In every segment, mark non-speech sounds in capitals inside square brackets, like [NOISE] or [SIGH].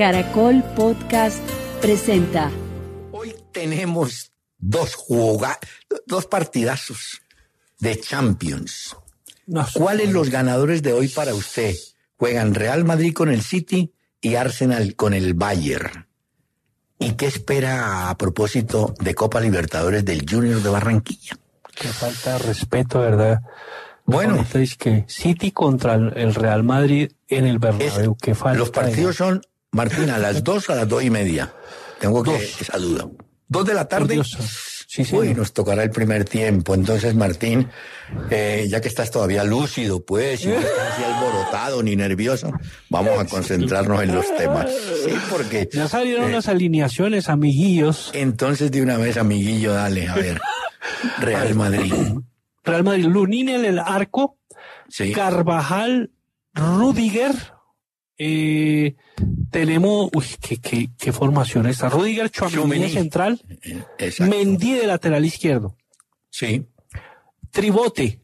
Caracol Podcast presenta. Hoy tenemos dos dos partidazos de Champions. No, ¿Cuáles los ganadores de hoy para usted? Juegan Real Madrid con el City y Arsenal con el Bayern. ¿Y qué espera a propósito de Copa Libertadores del Junior de Barranquilla? Que falta respeto, ¿verdad? Bueno, que City contra el Real Madrid en el Bernabéu, falta. Los partidos son Martín, a las dos, a las dos y media. Tengo que esa duda. Dos de la tarde. Sí, sí. Uy, nos tocará el primer tiempo. Entonces, Martín, eh, ya que estás todavía lúcido, pues, y no estás alborotado ni nervioso, vamos a concentrarnos en los temas. Sí, porque. Ya salieron eh, las alineaciones, amiguillos. Entonces, de una vez, amiguillo, dale, a ver. Real Madrid. Real Madrid, Lunín en el arco. Sí. Carvajal, Rudiger. Eh, tenemos, uy, qué, formación está. Rudiger central. Eh, Mendí de lateral izquierdo. Sí. Tribote.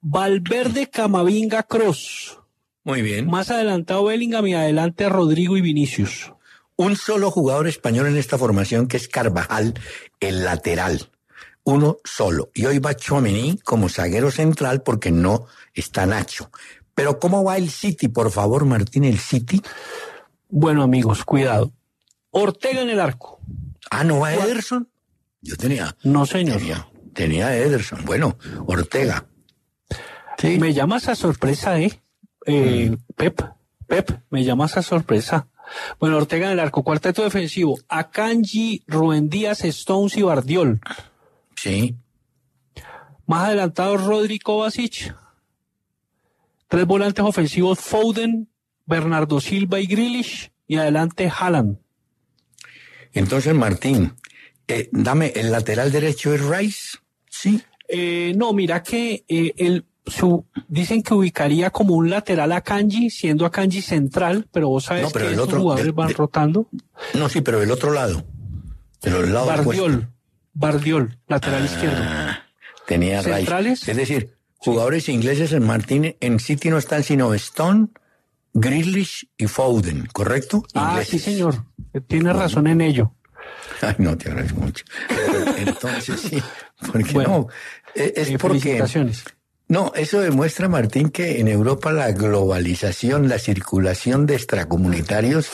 Valverde, Camavinga, Cross. Muy bien. Más adelantado Bellingham y adelante Rodrigo y Vinicius. Un solo jugador español en esta formación que es Carvajal, el lateral. Uno solo. Y hoy va Chuamení como zaguero central porque no está Nacho. Pero ¿cómo va el City, por favor, Martín, el City? Bueno, amigos, cuidado. Ortega en el arco. Ah, ¿no va Ederson? Yo tenía. No, señor. Tenía, tenía Ederson. Bueno, Ortega. Sí. Me llamas a sorpresa, ¿eh? eh mm. Pep, Pep, me llamas a sorpresa. Bueno, Ortega en el arco, cuarteto defensivo. Akanji, Rubén Díaz, Stones y Bardiol. Sí. Más adelantado, Rodrigo Kovacic. Tres volantes ofensivos Foden, Bernardo Silva y Grealish y adelante Haaland. Entonces, Martín, eh, dame, ¿el lateral derecho es Rice? Sí. Eh, no, mira que eh, dicen que ubicaría como un lateral a Kanji, siendo a Kanji central, pero vos sabes que el otro, jugadores van rotando. No, sí, pero el otro lado. Pero Bardiol, Bardiol, lateral ah, izquierdo. Tenía Centrales, Es decir, Jugadores ingleses en Martín, en City no están sino Stone, Grealish y Foden, ¿correcto? Ah, sí, señor. Tiene razón en ello. Ay, no, te agradezco mucho. [LAUGHS] Entonces, sí, porque bueno, no. E, es, eh, porque. No, eso demuestra, Martín, que en Europa la globalización, la circulación de extracomunitarios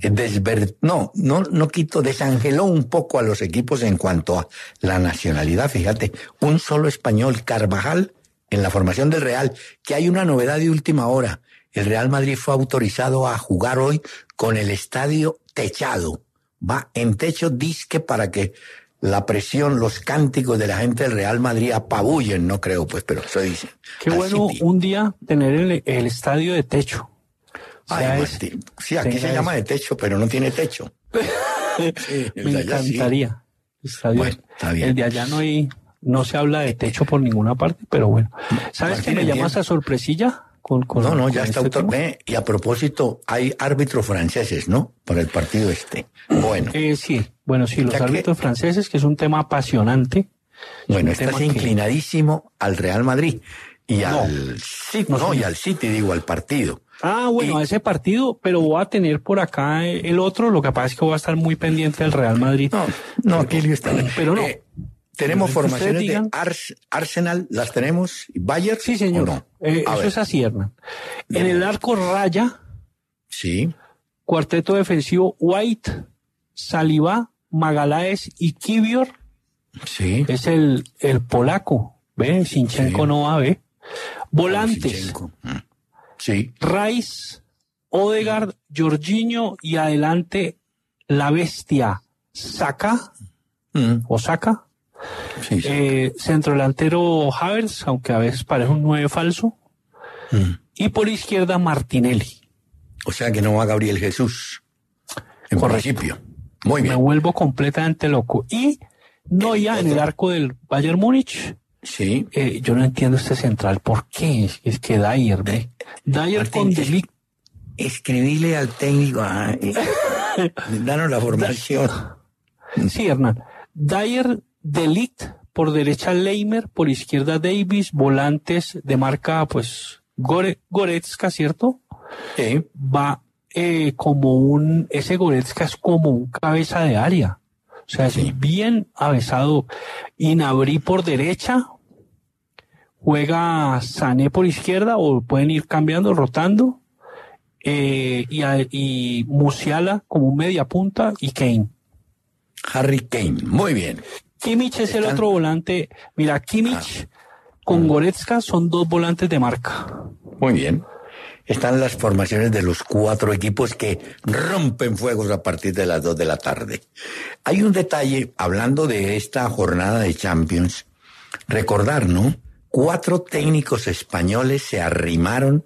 eh, Desver... no, no, no quito, desangeló un poco a los equipos en cuanto a la nacionalidad. Fíjate, un solo español, Carvajal, en la formación del Real, que hay una novedad de última hora. El Real Madrid fue autorizado a jugar hoy con el estadio techado. Va en techo disque para que la presión, los cánticos de la gente del Real Madrid apabullen, no creo, pues, pero eso dice Qué bueno un día tener el, estadio de techo. sí, aquí se llama de techo, pero no tiene techo. [LAUGHS] Me encantaría. está bien. El de allá no hay, no se habla de techo por ninguna parte, pero bueno. ¿Sabes qué me llamas a sorpresilla? Con, con, no, no, ya está este y a propósito, hay árbitros franceses, ¿no? Para el partido este. Bueno. Eh, sí, bueno, sí, los árbitros franceses, que es un tema apasionante. Bueno, estás inclinadísimo al Real Madrid y al City, no, y al City, digo, al partido. Ah, bueno, a ese partido, pero voy a tener por acá el otro, lo que pasa es que voy a estar muy pendiente del Real Madrid. No, no, Pero no. Eh, tenemos formaciones de Arsenal, las tenemos, Bayern. Sí, señor. Eh, eso es así, Hernán. En el arco Raya. Sí. Cuarteto defensivo White, Saliba, Magaláes y Kivior. Sí. Es el, polaco. Ven, Sinchenko no va, ¿ve? Volantes. Mm. sí. Rice, Odegaard, Jorginho y adelante la bestia. Saca. Mm. ¿O saca? Eh, centro delantero Havers, aunque a veces parece un 9 falso. Mm. Y por izquierda Martinelli. O sea que no va Gabriel Jesús. En principio. Muy bien. Me vuelvo completamente loco. Y no ya en el arco del Bayern Múnich. Sí. Eh, yo no entiendo este central. ¿Por qué? Es que Dyer, Dyer con delic... Escribile al técnico. Ah, eh, [LAUGHS] danos la formación. sí, Hernán. Dyer Delit por derecha Leimer, por izquierda Davis, volantes de marca pues Goretzka, ¿cierto? Sí. Va eh, como un, ese Goretzka es como un cabeza de área. O sea, es bien avesado. Inabrí por derecha, juega Sané por izquierda o pueden ir cambiando, rotando. Eh, y, y Musiala como media punta y Kane. Harry Kane, muy bien. Kimmich es el otro volante. Mira, Kimmich ah. con mm. Goretzka son dos volantes de marca. Muy bien. Están las formaciones de los cuatro equipos que rompen fuegos a partir de las dos de la tarde. Hay un detalle, hablando de esta jornada de Champions, recordar, ¿no? Cuatro técnicos españoles se arrimaron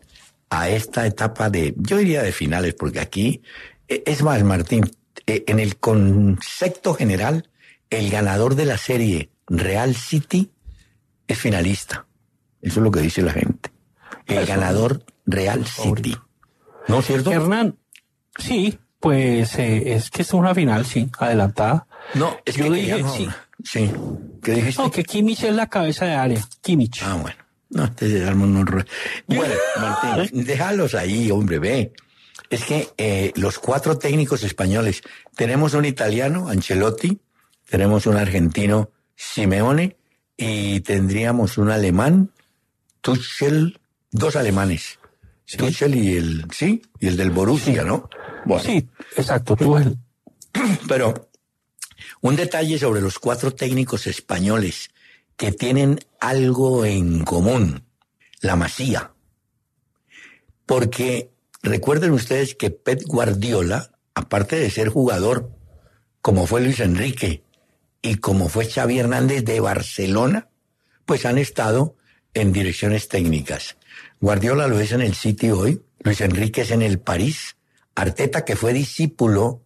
a esta etapa de, yo diría de finales, porque aquí, e, es más, Martín, e, en el concepto general, el ganador de la serie Real City es finalista. Eso es lo que dice la gente. El ganador Real City. ¿No es cierto? Hernán, sí, pues eh, es que es una final, sí, adelantada. No, es Yo que dije, sí. sí. ¿Qué dijiste? No, que Kimmich es la cabeza de área. Kimmich. Ah, bueno. No, este un Bueno, Martín, [LAUGHS] déjalos ahí, hombre, ve. Es que eh, los cuatro técnicos españoles, tenemos un italiano, Ancelotti, tenemos un argentino, Simeone, y tendríamos un alemán, Tuchel, dos alemanes. Tuchel y el, sí, y el del Borussia, ¿no? Sí, exacto, Tuchel. [CLEARS THROAT] Pero un detalle sobre los cuatro técnicos españoles que tienen algo en común, la masía. Porque recuerden ustedes que Pep Guardiola, aparte de ser jugador, como fue Luis Enrique, y como fue Xavi Hernández de Barcelona, pues han estado en direcciones técnicas. Guardiola lo es en el City hoy, Luis Enríquez en el París, Arteta, que fue discípulo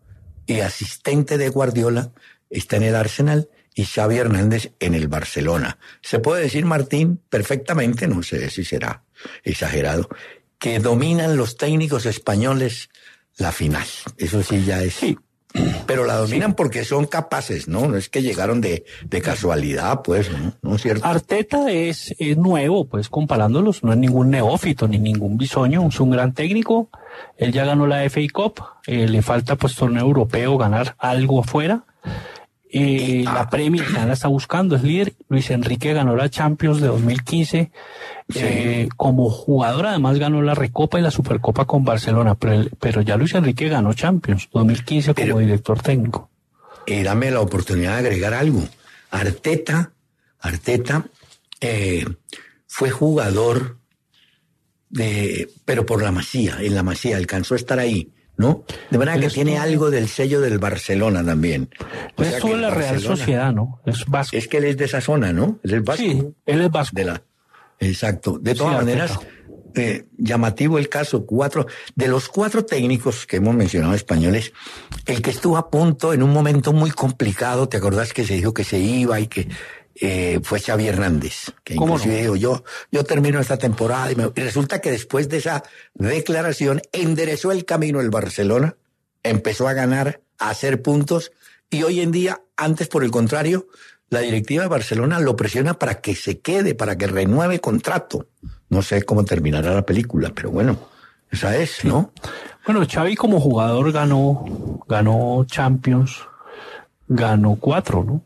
y asistente de Guardiola, está en el Arsenal y Xavi Hernández en el Barcelona. Se puede decir, Martín, perfectamente, no sé si será exagerado, que dominan los técnicos españoles la final. Eso sí ya es. Sí, pero la dominan porque son capaces, ¿no? No es que llegaron de, casualidad, pues, ¿no? ¿no es cierto? Arteta es, nuevo, pues, comparándolos, no es ningún neófito ni ningún bisoño, es un gran técnico, él ya ganó la FA Cup, eh, le falta, pues, torneo europeo, ganar algo afuera y la Premier la está buscando, es líder. Luis Enrique ganó la Champions de 2015. Eh, como jugador además ganó la Recopa y la Supercopa con Barcelona, pero, ya Luis Enrique ganó Champions 2015 como director técnico. y dame la oportunidad de agregar algo. Arteta, Arteta eh, fue jugador de, pero por la Masía, en la Masía, alcanzó a estar ahí. ¿no? De manera que tiene algo del sello del Barcelona también. Es sea la Real Sociedad, ¿no? Es vasco. Es que él es de esa zona, ¿no? Sí, él es vasco. De la... Exacto. De todas maneras, eh, llamativo el caso, cuatro, de los cuatro técnicos que hemos mencionado españoles, el que estuvo a punto en un momento muy complicado, ¿te acordás que se dijo que se iba y que eh, fue Xavi Hernández, que inclusive yo, yo termino esta temporada y, me... resulta que después de esa declaración enderezó el camino el Barcelona, empezó a ganar, a hacer puntos y hoy en día, antes por el contrario, la directiva de Barcelona lo presiona para que se quede, para que renueve contrato. No sé cómo terminará la película, pero bueno, esa es, ¿no? Bueno, Xavi como jugador ganó, ganó Champions, ganó cuatro, ¿no?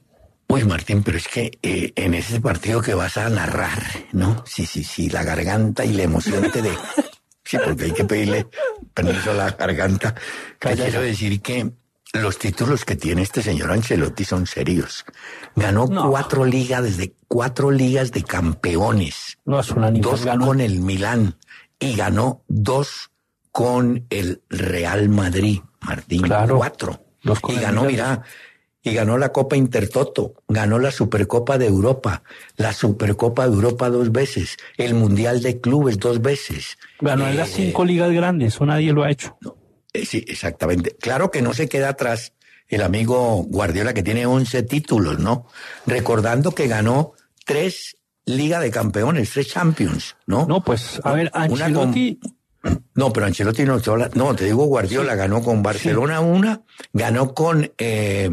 Pues Martín, pero es que eh, en ese partido que vas a narrar, ¿no? Sí, sí, sí, la garganta y la emoción te de... [LAUGHS] Sí, porque hay que pedirle permiso a la garganta. Quiero decir que los títulos que tiene este señor Ancelotti son serios. Ganó cuatro ligas desde cuatro ligas de campeones. No es una Dos con el Milán y ganó dos con el Real Madrid, Martín. Claro. Cuatro. Dos con y ganó, mira, y ganó la Copa Intertoto, ganó la Supercopa de Europa, la Supercopa de Europa dos veces, el Mundial de Clubes dos veces. Ganó en las eh, cinco ligas grandes, o nadie lo ha hecho. Eh, sí, exactamente. Claro que no se queda atrás el amigo Guardiola que tiene 11 títulos, ¿no? Recordando que ganó tres ligas de Campeones, tres Champions, ¿no? No, pues, a ver, Ancelotti... No, pero Ancelotti no, no, te digo Guardiola, ganó con Barcelona una, ganó con... Eh,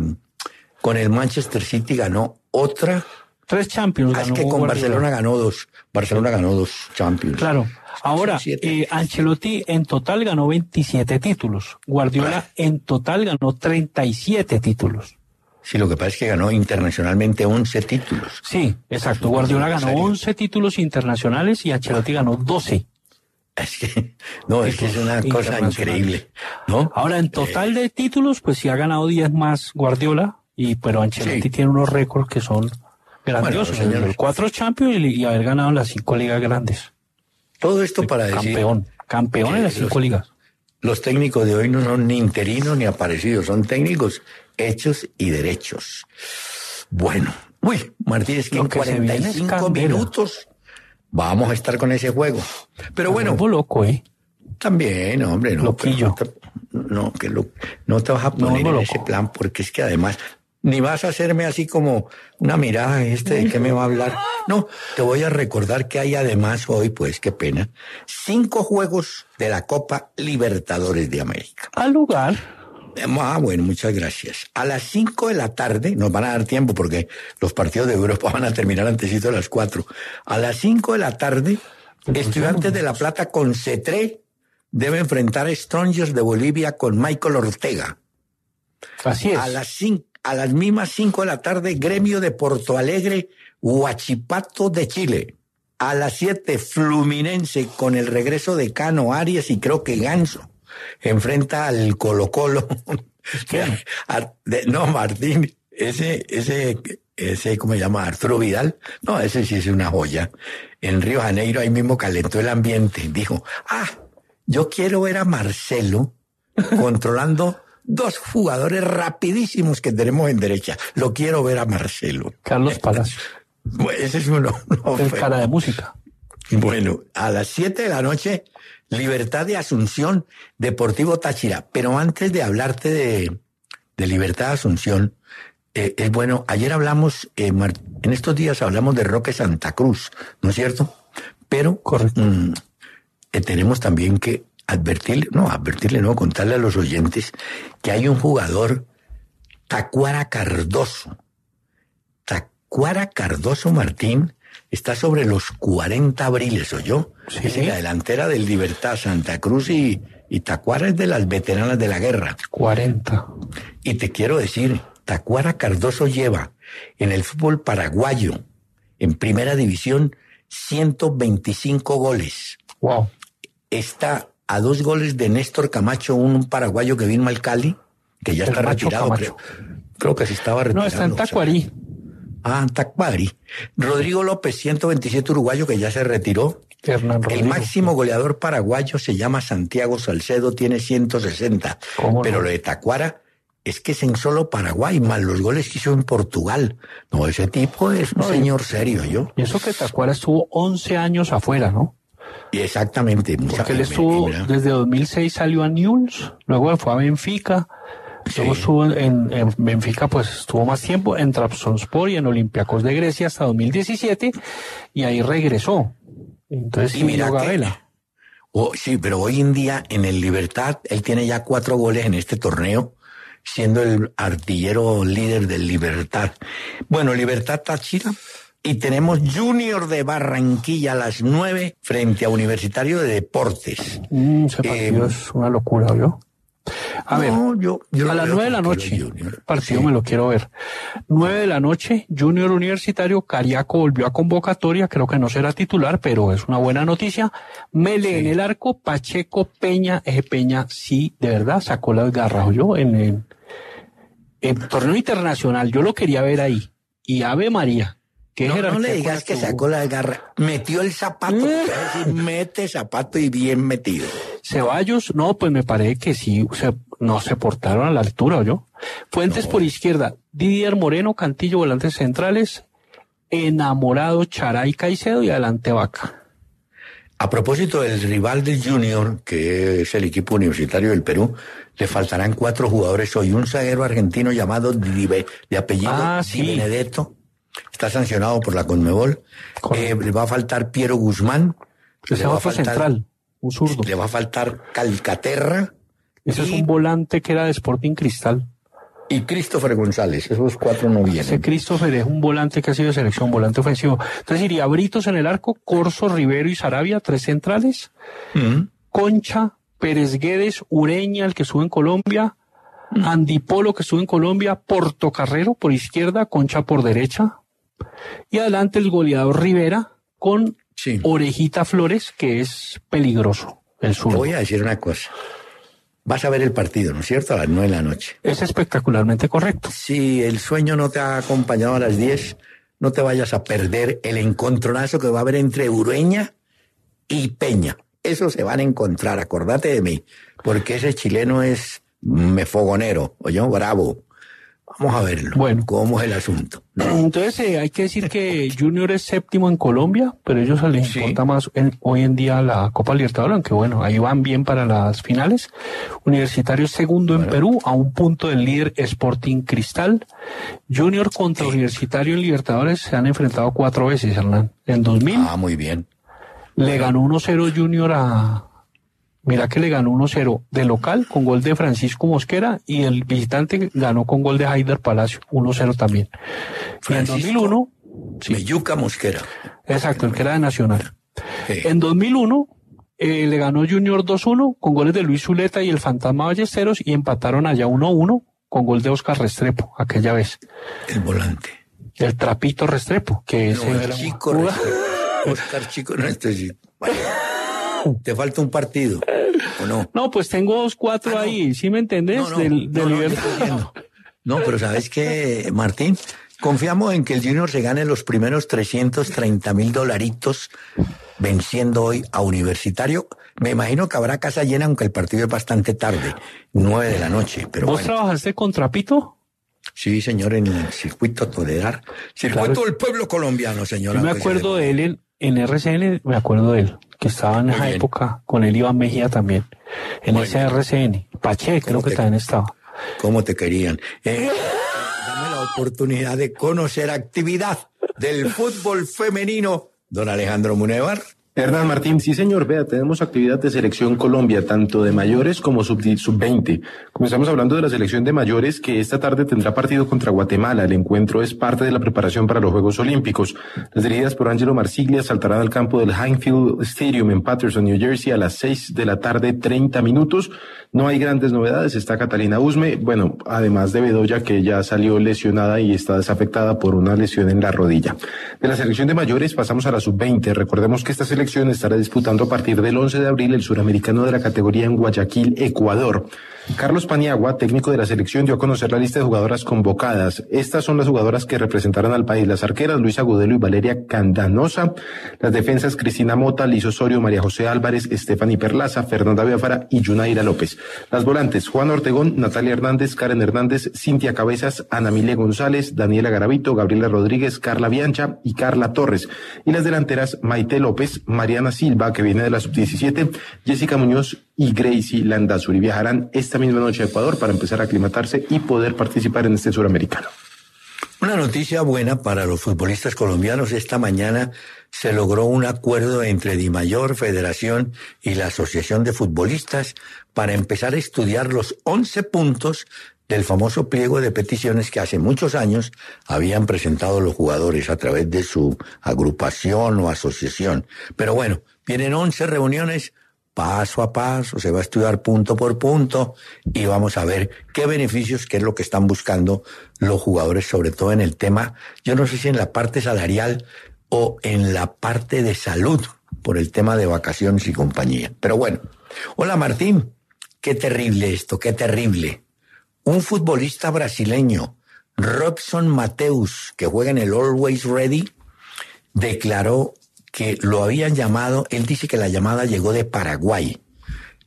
con el Manchester City ganó otra. Tres Champions. Ah, es que con Barcelona ganó dos. Barcelona ganó dos Champions. Claro. Ahora, eh, Ancelotti en total ganó 27 títulos. Guardiola ah. en total ganó 37 títulos. Sí, lo que pasa es que ganó internacionalmente 11 títulos. Sí, exacto. Guardiola ganó 11 títulos internacionales y Ancelotti ganó 12. Es que, no, es que es una cosa increíble, ¿no? Ahora, en eh. total de títulos, pues sí ha ganado 10 más Guardiola, y pero Ancelotti tiene unos récords que son grandiosos. Cuatro Champions y, haber ganado las cinco ligas grandes. Todo esto para decir campeón campeón en las cinco ligas. Los técnicos de hoy no son ni interinos ni aparecidos, son técnicos hechos y derechos. Bueno, uy, Martínez, que en 45 minutos vamos a estar con ese juego. Pero bueno. loco, ¿eh? También, hombre, no. no, que no te vas a poner en ese plan, porque es que además ni vas a hacerme así como una mirada, este de qué me va a hablar. No, te voy a recordar que hay además hoy, pues qué pena, cinco juegos de la Copa Libertadores de América. Al lugar. Ah, bueno, muchas gracias. A las cinco de la tarde, nos van a dar tiempo porque los partidos de Europa [LAUGHS] van a terminar antesito a las cuatro. A las cinco de la tarde, Estudiantes de La Plata con C3 debe enfrentar a Strongers de Bolivia con Michael Ortega. Así es. A las, cinco, a las mismas cinco de la tarde, Gremio de Porto Alegre, Huachipato de Chile. A las 7, Fluminense, con el regreso de Cano Arias y creo que Ganso, enfrenta al Colo Colo. [LAUGHS] no, Martín, ese, ese, ese, ¿cómo se llama? Arturo Vidal. No, ese sí es una joya. En Río Janeiro ahí mismo calentó el ambiente. Dijo, ah, yo quiero ver a Marcelo [LAUGHS] controlando dos jugadores rapidísimos que tenemos en derecha. Lo quiero ver a Marcelo. Carlos Palacio. ese es uno. [LAUGHS] cara de música. Bueno, a las 7 de la noche, Libertad de Asunción, Deportivo Táchira. Pero antes de hablarte de, Libertad de Asunción, es eh, eh, bueno, ayer hablamos, eh, en estos días hablamos de Roque Santa Cruz, ¿no es cierto? Pero Correcto. Mm, tenemos también que advertirle, no, advertirle, no, contarle a los oyentes que hay un jugador, Tacuara Cardoso. Tacuara Cardoso Martín está sobre los 40 abriles, ¿o yo? Es la delantera del Libertad Santa Cruz y, y Tacuara es de las veteranas de la guerra. 40. Y te quiero decir, Tacuara Cardoso lleva en el fútbol paraguayo, en primera división, 125 goles. Wow. Está a dos goles de Néstor Camacho, un paraguayo que vino al Cali, que ya está retirado, Creo, que sí estaba retirado. No, está en Tacuarí. Ah, en Tacuarí. Rodrigo López, 127 uruguayo, que ya se retiró. el máximo goleador paraguayo se llama Santiago Salcedo, tiene 160. Pero lo de Tacuara es que es en solo Paraguay, más los goles que hizo en Portugal. No, ese tipo es un señor serio, yo. Y eso que Tacuara estuvo 11 años afuera, ¿no? Y exactamente. Porque él estuvo, desde 2006 salió a news luego fue a Benfica, luego estuvo en, Benfica, pues estuvo más tiempo en Trabzonspor y en Olympiacos de Grecia hasta 2017, y ahí regresó. Entonces, y mira sí, pero hoy en día en el Libertad, él tiene ya cuatro goles en este torneo siendo el artillero líder del Libertad. Bueno, Libertad Táchira y tenemos Junior de Barranquilla a las 9 frente a Universitario de Deportes. Mm, ese eh, partido es una locura, ¿yo? A ver, a las nueve de la noche, partido me lo quiero ver. Nueve de la noche, Junior Universitario, Cariaco volvió a convocatoria, creo que no será titular, pero es una buena noticia. Mele en el arco, Pacheco, Peña, Eje Peña, sí, de verdad, sacó la garras, yo en el, torneo internacional, yo lo quería ver ahí. Y Ave María, no, le digas que sacó la garra, metió el zapato, mm. mete zapato y bien metido. Ceballos, no, pues me parece que sí, no se portaron a la altura, yo. Fuentes por izquierda, Didier Moreno, Cantillo, volantes centrales, enamorado Charay Caicedo y adelante Vaca. A propósito del rival del Junior, que es el equipo universitario del Perú, le faltarán cuatro jugadores hoy. Un zaguero argentino llamado Dibe, de apellido ah, Benedetto está sancionado por la Conmebol. Eh, le va a faltar Piero Guzmán. Ese va a central, un Le va a faltar Calcaterra. Ese es un volante que era de Sporting Cristal. Y Christopher González, esos cuatro no vienen. Ese Christopher es un volante que ha sido de selección, volante ofensivo. Entonces iría Britos en el arco, Corso, Rivero y Sarabia, tres centrales. Mm. Concha, Pérez Guedes, Ureña, el que estuvo en Colombia, mm. Andipolo, que estuvo en Colombia, Portocarrero por izquierda, Concha por derecha, y adelante el goleador Rivera con Orejita Flores, que es peligroso. El voy a decir una cosa. Vas a ver el partido, ¿no es cierto? A las nueve de la noche. Es espectacularmente correcto. Si el sueño no te ha acompañado a las diez, no te vayas a perder el encontronazo que va a haber entre Ureña y Peña. Eso se van a encontrar, acordate de mí, porque ese chileno es mefogonero, oye, bravo. Vamos a verlo. Bueno. ¿Cómo es el asunto? Entonces eh, hay que decir que Junior es séptimo en Colombia, pero ellos les importa más hoy en día la Copa Libertadores, aunque bueno, ahí van bien para las finales. Universitario es segundo en Perú, a un punto del líder Sporting Cristal. Junior contra Universitario en Libertadores se han enfrentado cuatro veces, Hernán. En 2000. Ah, muy bien. Le ganó 1-0 Junior a, Mira que le ganó 1-0 de local con gol de Francisco Mosquera y el visitante ganó con gol de Haider Palacio, 1-0 también. en 2001... Sí. Meyuca Mosquera. Exacto, el que era de Nacional. En 2001 eh, le ganó Junior 2-1 con goles de Luis Zuleta y el Fantasma Ballesteros y empataron allá 1-1 con gol de Oscar Restrepo aquella vez. El volante. El trapito Restrepo, que es el [LAUGHS] Chico Restrepo. Oscar Chico, no, te falta un partido, ¿o no? No, pues tengo dos, cuatro ah, ahí, ¿sí me entendés? No, no, pero ¿sabes qué, Martín? Confiamos en que el Junior se gane los primeros 330 mil dolaritos venciendo hoy a Universitario. Me imagino que habrá casa llena, aunque el partido es bastante tarde, nueve de la noche. Pero ¿Vos trabajaste con Trapito? Sí, señor, en el circuito Toledar. Circuito del pueblo colombiano, señor. Yo me acuerdo de él en RCN, me acuerdo de él que estaba en esa época, con el Iván Mejía también, en ese RCN. Pache, creo que también estaba. ¿Cómo te querían? Eh, dame la oportunidad de conocer actividad del fútbol femenino, don Alejandro Munevar. Hernán Martín, sí señor, vea, tenemos actividad de selección Colombia, tanto de mayores como sub-20. Comenzamos hablando de la selección de mayores que esta tarde tendrá partido contra Guatemala. El encuentro es parte de la preparación para los Juegos Olímpicos. Las dirigidas por Ángelo Marsiglia saltarán al campo del Heinfield Stadium en Paterson, New Jersey a las 6 de la tarde, 30 minutos. No hay grandes novedades, está Catalina Usme, bueno, además de Bedoya que ya salió lesionada y está desafectada por una lesión en la rodilla. De la selección de mayores pasamos a la sub-20. Recordemos que esta selección estará disputando a partir del 11 de abril el suramericano de la categoría en Guayaquil, Ecuador. Carlos Paniagua, técnico de la selección, dio a conocer la lista de jugadoras convocadas. Estas son las jugadoras que representarán al país. Las arqueras Luisa Gudelo y Valeria Candanosa. Las defensas Cristina Mota, Liz Osorio, María José Álvarez, Estefany Perlaza, Fernanda Biafara y Yunaira López. Las volantes Juan Ortegón, Natalia Hernández, Karen Hernández, Cintia Cabezas, Ana Mile González, Daniela Garavito, Gabriela Rodríguez, Carla Biancha y Carla Torres. Y las delanteras Maite López, Mariana Silva, que viene de la sub-17, Jessica Muñoz y Gracie Landazuri viajarán esta misma noche a Ecuador para empezar a aclimatarse y poder participar en este suramericano. Una noticia buena para los futbolistas colombianos. Esta mañana se logró un acuerdo entre Dimayor, Federación y la Asociación de Futbolistas para empezar a estudiar los 11 puntos del famoso pliego de peticiones que hace muchos años habían presentado los jugadores a través de su agrupación o asociación. Pero bueno, vienen 11 reuniones paso a paso, se va a estudiar punto por punto y vamos a ver qué beneficios, qué es lo que están buscando los jugadores, sobre todo en el tema, yo no sé si en la parte salarial o en la parte de salud, por el tema de vacaciones y compañía. Pero bueno, hola Martín, qué terrible esto, qué terrible un futbolista brasileño, Robson Mateus, que juega en el Always Ready, declaró que lo habían llamado, él dice que la llamada llegó de Paraguay.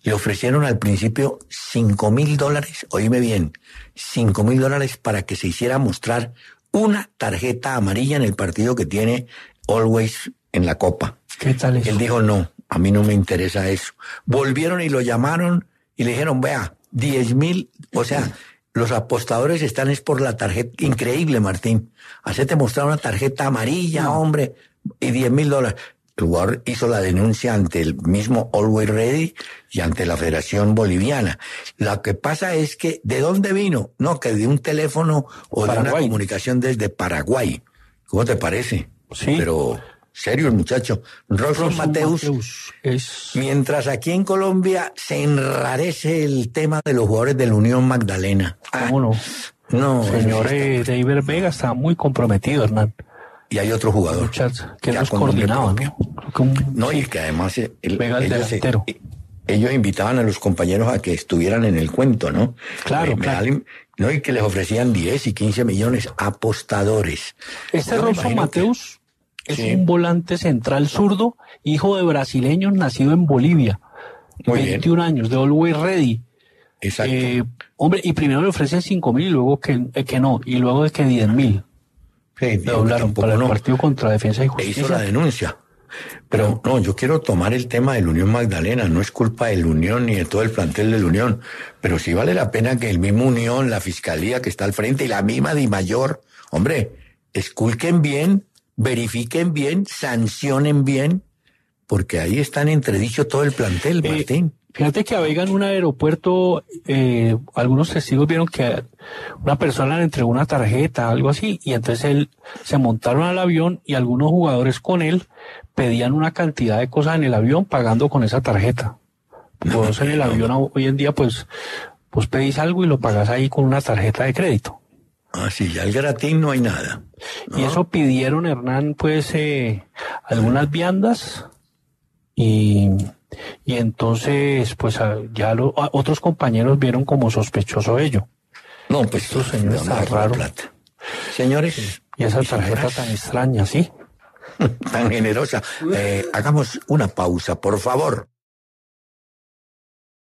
Le ofrecieron al principio 5 mil dólares, oíme bien, 5 mil dólares para que se hiciera mostrar una tarjeta amarilla en el partido que tiene Always en la Copa. ¿Qué tal eso? Él dijo, no, a mí no me interesa eso. Volvieron y lo llamaron y le dijeron, vea, 10 mil, o sea, los apostadores están es por la tarjeta. Increíble, Martín. te mostrar una tarjeta amarilla, hombre, y 10 mil dólares. El jugador hizo la denuncia ante el mismo Always Ready y ante la Federación Boliviana. Lo que pasa es que, ¿de dónde vino? No, que de un teléfono o de una comunicación desde Paraguay. ¿Cómo te parece? Sí. Pero serio muchacho. Rosso Mateus, mientras aquí en Colombia se enrarece el tema de los jugadores de la Unión Magdalena. ¿Cómo no? Ah, no, señor eh, David Vega está muy comprometido, Hernán. Y hay otro jugador. que no es ¿no? y que además eh, eh, ellos invitaban a los compañeros a que estuvieran en el cuento, ¿no? Claro, claro. no, y que les ofrecían 10 y 15 millones apostadores. Este Rosso Mateus es un volante central zurdo, hijo de brasileños, nacido en Bolivia. 21 años, de Always Ready. Exacto. Eh, hombre, y primero le ofrecen 5 mil y luego que, eh, que, no, y luego es que 10 mil. Sí, hablaron para el partido contra Defensa y Justicia. hizo la denuncia. Pero no, yo quiero tomar el tema de la Unión Magdalena, no es culpa de la Unión ni de todo el plantel de la Unión, pero sí vale la pena que el mismo Unión, la Fiscalía que está al frente y la misma de Mayor, hombre, esculquen bien verifiquen bien, sancionen bien, porque ahí están entredicho todo el plantel, eh, Martín. fíjate que a en un aeropuerto, eh, algunos testigos vieron que una persona le entregó una tarjeta, algo así, y entonces él se montaron al avión y algunos jugadores con él pedían una cantidad de cosas en el avión pagando con esa tarjeta. Vos en el avión [LAUGHS] hoy en día, pues, pues pedís algo y lo pagás ahí con una tarjeta de crédito. Ah, sí, ya el gratín no hay nada. Y eso pidieron, Hernán, pues eh, algunas viandas y, entonces, pues ya otros compañeros vieron como sospechoso ello. No, pues eso, señores no, raro. Señores. Y esa tarjeta tan extraña, ¿sí? [LAUGHS] tan generosa. Eh, hagamos una pausa, por favor.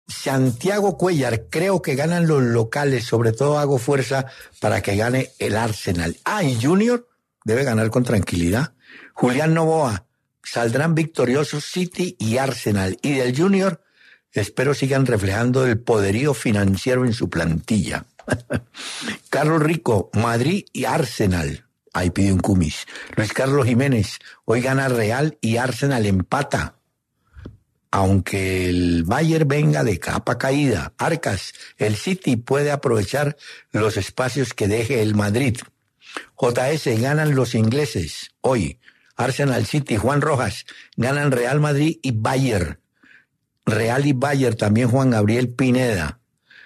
Santiago Cuellar, creo que ganan los locales, sobre todo hago fuerza para que gane el Arsenal. Ah, y Junior debe ganar con tranquilidad. Julián Novoa, saldrán victoriosos City y Arsenal. Y del Junior, espero sigan reflejando el poderío financiero en su plantilla. [LAUGHS] Carlos Rico, Madrid y Arsenal. Ahí pide un cumis. Luis Carlos Jiménez, hoy gana Real y Arsenal empata aunque el Bayern venga de capa caída, Arcas, el City puede aprovechar los espacios que deje el Madrid. JS ganan los ingleses hoy. Arsenal City, Juan Rojas, ganan Real Madrid y Bayern. Real y Bayern también Juan Gabriel Pineda.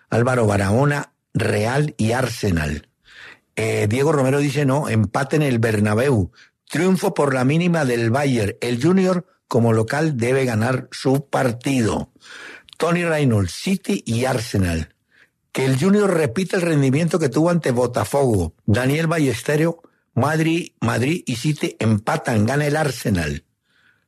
Álvaro Barahona, Real y Arsenal. Eh, Diego Romero dice no, empaten el Bernabéu. Triunfo por la mínima del Bayern. El Junior como local debe ganar su partido. Tony Reynolds, City y Arsenal. Que el Junior repita el rendimiento que tuvo ante Botafogo. Daniel Ballesterio, Madrid, Madrid y City empatan, gana el Arsenal.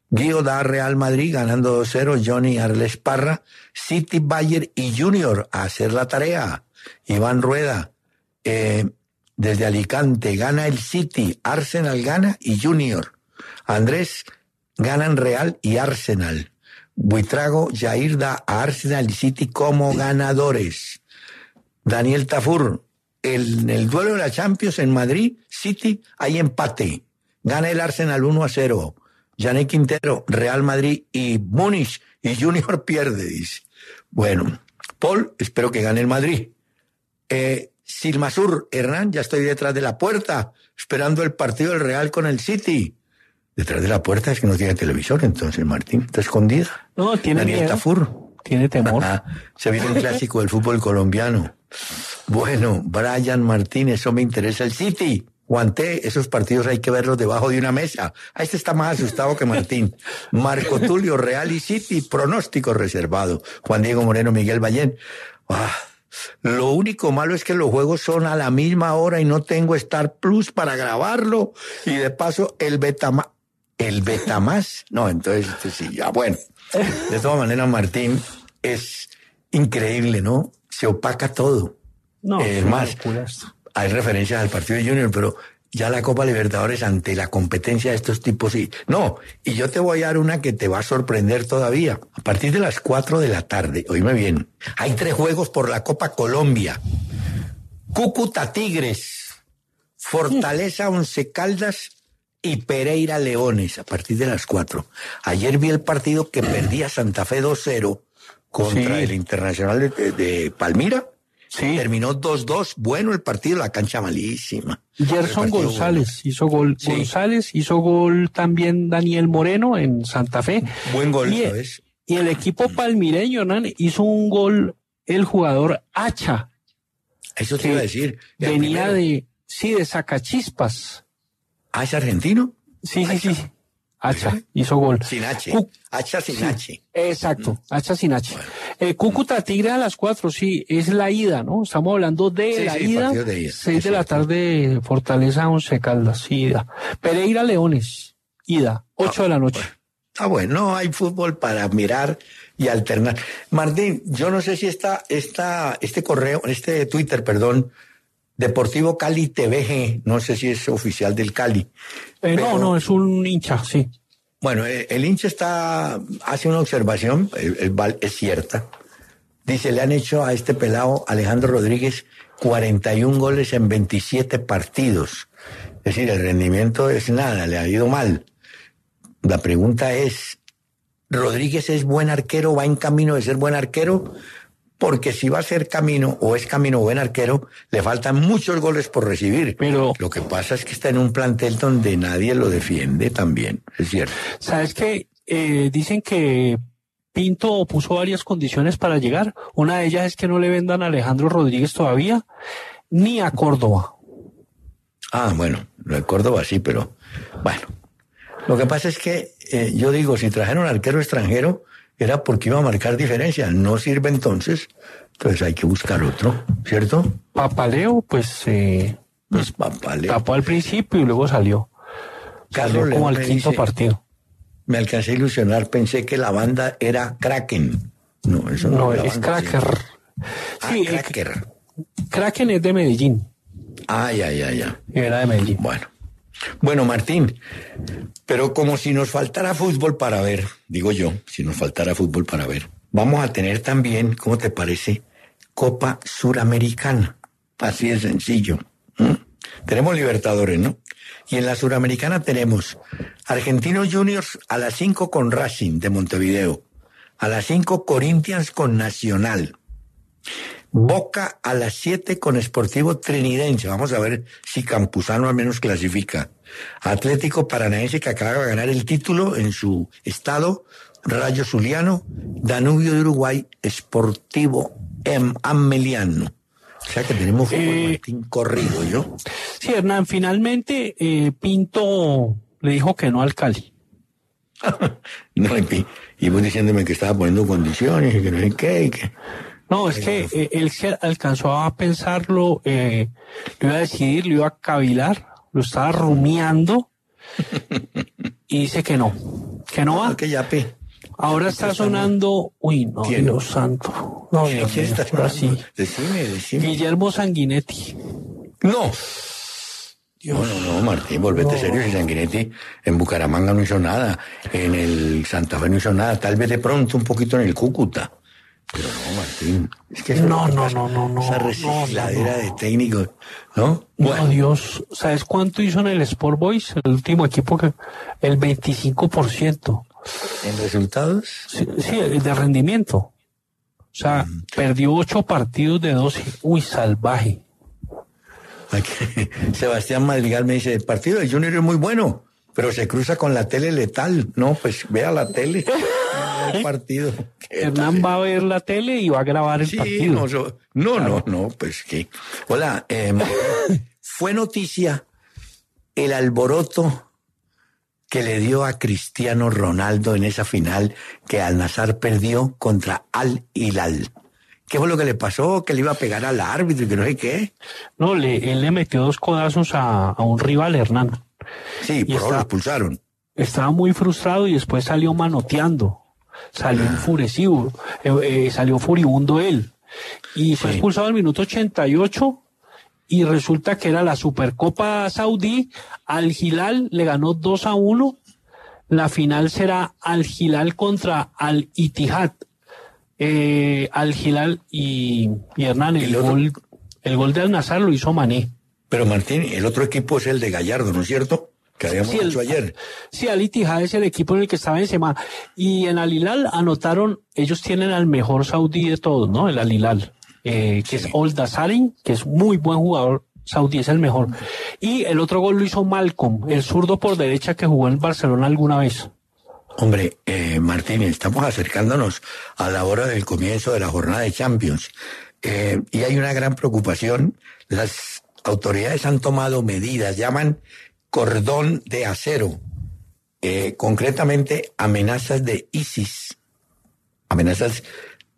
Guido da Real Madrid ganando 2-0, Johnny Arles Parra, City, Bayer y Junior a hacer la tarea. Iván Rueda, eh, desde Alicante, gana el City, Arsenal gana y Junior. Andrés ganan Real y Arsenal. Buitrago Jairda, da a Arsenal y City como ganadores. Daniel Tafur, en el duelo de la Champions en Madrid, City, hay empate. Gana el Arsenal 1 a 0. Janet Quintero, Real Madrid y Múnich y Junior [LAUGHS] pierde, dice. Bueno, Paul, espero que gane el Madrid. Eh, Silmasur, Hernán, ya estoy detrás de la puerta, esperando el partido del Real con el City. Detrás de la puerta es que no tiene televisor, entonces Martín está escondida. No, tiene Daniel miedo. Tafur. Tiene temor. Se viene un clásico del fútbol colombiano. Bueno, Brian Martín, eso me interesa el City. Guanté, esos partidos hay que verlos debajo de una mesa. A este está más asustado que Martín. Marco Tulio, Real y City, pronóstico reservado. Juan Diego Moreno, Miguel Ballén. Ah, lo único malo es que los juegos son a la misma hora y no tengo Star Plus para grabarlo. Y de paso, el Betama el Betamás. No, entonces este sí, ya bueno. De todas maneras, Martín, es increíble, ¿no? Se opaca todo. No, más, hay referencias al partido de Junior, pero ya la Copa Libertadores ante la competencia de estos tipos sí. No, y yo te voy a dar una que te va a sorprender todavía. A partir de las 4 de la tarde, oíme bien, hay tres juegos por la Copa Colombia. Cúcuta Tigres, Fortaleza Once Caldas y Pereira Leones a partir de las 4. Ayer vi el partido que perdía Santa Fe 2-0 contra el Internacional de, Palmira. Sí. Terminó 2-2. Bueno el partido, la cancha malísima. Gerson González hizo gol. González hizo gol también Daniel Moreno en Santa Fe. Buen gol, y, Y el equipo palmireño, hizo un gol el jugador Hacha. Eso te iba a decir. Venía de, sí, de Sacachispas. ¿Hacha argentino? Sí, sí, sí. Hacha, hizo gol. Sin H. Mm. Hacha sin H. Exacto, Hacha sin H. Eh, Cúcuta Tigre a las cuatro, sí, es la ida, ¿no? Estamos hablando de la ida. De de la tarde, Fortaleza once, Caldas, ida. Pereira Leones, ida, ocho ah, de la noche. Está Ah, bueno, hay fútbol para mirar y alternar. Martín, yo no sé si está esta, este correo, este Twitter, perdón, Deportivo Cali TVG, no sé si es oficial del Cali. Eh, no, no, es un hincha, sí. Bueno, eh, el, hincha está, hace una observación, el, eh, es cierta. Dice, le han hecho a este pelado Alejandro Rodríguez 41 goles en 27 partidos. Es decir, el rendimiento es nada, le ha ido mal. La pregunta es, ¿Rodríguez es buen arquero? ¿Va en camino de ser buen arquero? porque si va a ser camino o es camino buen arquero, le faltan muchos goles por recibir. Pero lo que pasa es que está en un plantel donde nadie lo defiende también, es cierto. ¿Sabes que eh, dicen que Pinto puso varias condiciones para llegar. Una de ellas es que no le vendan a Alejandro Rodríguez todavía, ni a Córdoba. Ah, bueno, lo de Córdoba sí, pero bueno. Lo que pasa es que eh, yo digo, si trajeron arquero extranjero, era porque iba a marcar diferencia. No sirve entonces, entonces hay que buscar otro, ¿cierto? Papaleo, pues, eh, pues papaleo. tapó al principio y luego salió. como al quinto partido. Me alcancé a ilusionar, pensé que la banda era Kraken. No, eso no, no es, Kraken. Ah, sí, ah, eh, Cracker. Kraken es de Medellín. ay, ah, ay, ya, ya. Era de Medellín. Bueno. Bueno, Martín, pero como si nos faltara fútbol para ver, digo yo, si nos faltara fútbol para ver, vamos a tener también, ¿cómo te parece? Copa Suramericana. Así de sencillo. Tenemos Libertadores, ¿no? Y en la Suramericana tenemos Argentinos Juniors a las 5 con Racing de Montevideo, a las 5 Corinthians con Nacional. Boca a las 7 con Sportivo Trinidense. Vamos a ver si Campuzano al menos clasifica. Atlético Paranaense que acaba de ganar el título en su estado. Rayo Zuliano, Danubio de Uruguay, Sportivo Ameliano. O sea que tenemos eh, corrido, ¿yo? Sí, Hernán, finalmente eh, Pinto le dijo que no al Cali. [LAUGHS] no, y vos diciéndome que estaba poniendo condiciones y que no sé qué. Y no, es que eh, él se alcanzó a pensarlo, eh, lo iba a decidir, lo iba a cavilar, lo estaba rumiando y dice que no, que no va. Que ya Ahora está sonando, uy, no, Dios santo. No, no, sí. Decime, decime. Guillermo Sanguinetti. No. No, no, Martín, volvete serio. Si Sanguinetti en Bucaramanga no hizo nada, en el Santa Fe no hizo nada, tal vez de pronto un poquito en el Cúcuta. Pero no, Martín. que no, no, no, no, no. Esa recicladera de técnico, ¿no? Bueno. Dios, ¿sabes cuánto hizo en el Sport Boys? El último equipo que. El 25%. ¿En resultados? Sí, de rendimiento. O sea, mm. perdió 8 partidos de 12. Uy, salvaje. [LAUGHS] Sebastián Madrigal me dice: el partido de Junior es muy bueno, pero se cruza con la tele letal. No, pues vea la tele. [LAUGHS] el partido. Hernán va a ver la tele y va a grabar el sí, partido. No, no, no, pues que. Hola, em, fue noticia el alboroto que le dio a Cristiano Ronaldo en esa final que Al Nazar perdió contra Al Hilal. ¿Qué fue lo que le pasó? ¿Que le iba a pegar al árbitro y que no sé qué? No, le, él le metió dos codazos a, un rival, Hernán. Sí, por lo expulsaron. Estaba muy frustrado y después salió manoteando. Salió ah. enfurecido, eh, eh, salió furibundo él. Y fue expulsado al minuto 88 y resulta que era la Supercopa Saudí. Al Gilal le ganó 2 a 1. La final será Al Gilal contra Al Itihad. Eh, al Gilal y, Hernán, el, gol, el gol de Al Nazar lo hizo Mané. Pero Martín, el otro equipo es el de Gallardo, ¿no es cierto? que ayer. Sí, Al es el equipo en el que estaba encima, Y en Al Hilal anotaron, ellos tienen al mejor saudí de todos, ¿no? El Al eh, que es Olda Sarin, que es muy buen jugador Saudí es el mejor. Y el otro gol lo hizo Malcolm, el zurdo por derecha que jugó en Barcelona alguna vez. Hombre, eh, Martín, estamos acercándonos a la hora del comienzo de la jornada de Champions. Eh, y hay una gran preocupación. Las autoridades han tomado medidas, llaman cordón de acero, eh, concretamente amenazas de ISIS, amenazas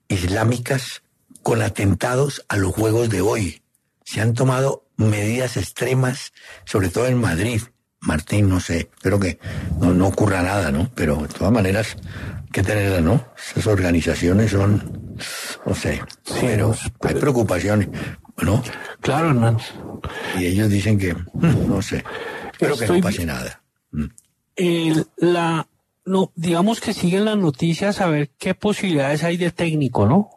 islámicas con atentados a los juegos de hoy. Se han tomado medidas extremas, sobre todo en Madrid. Martín, no sé, espero que no, ocurra nada, ¿no? Pero de todas maneras, ¿qué tenerla, ¿no? Esas organizaciones son, no sé, pero pues, hay preocupaciones, ¿no? Claro, Hernán. Y ellos dicen que, mm, no sé. Espero que no pase nada. Mm. la, digamos que siguen las noticias a ver qué posibilidades hay de técnico, ¿no?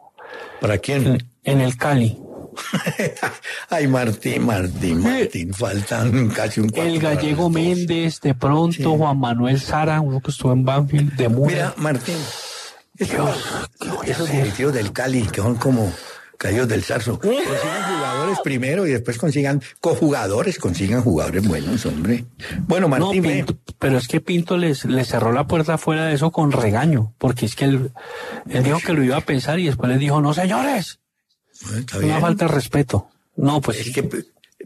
¿Para quién? En, el Cali. [LAUGHS] Ay, Martín, Martín, Martín, faltan [LAUGHS] casi un El gallego Méndez, de pronto, Juan Manuel Sara, uno que estuvo en Banfield, de muy. Mira, Martín, Dios, esos directivos del Cali, que son como Caídos del Zarzo. [LAUGHS] Consigan jugadores primero y después consigan cojugadores, consigan jugadores buenos, hombre. Bueno, Martín. pero es que Pinto les, cerró la puerta fuera de eso con regaño, porque es que él, dijo que lo iba a pensar y después le dijo, no, señores. no Una falta respeto. No, pues. Es que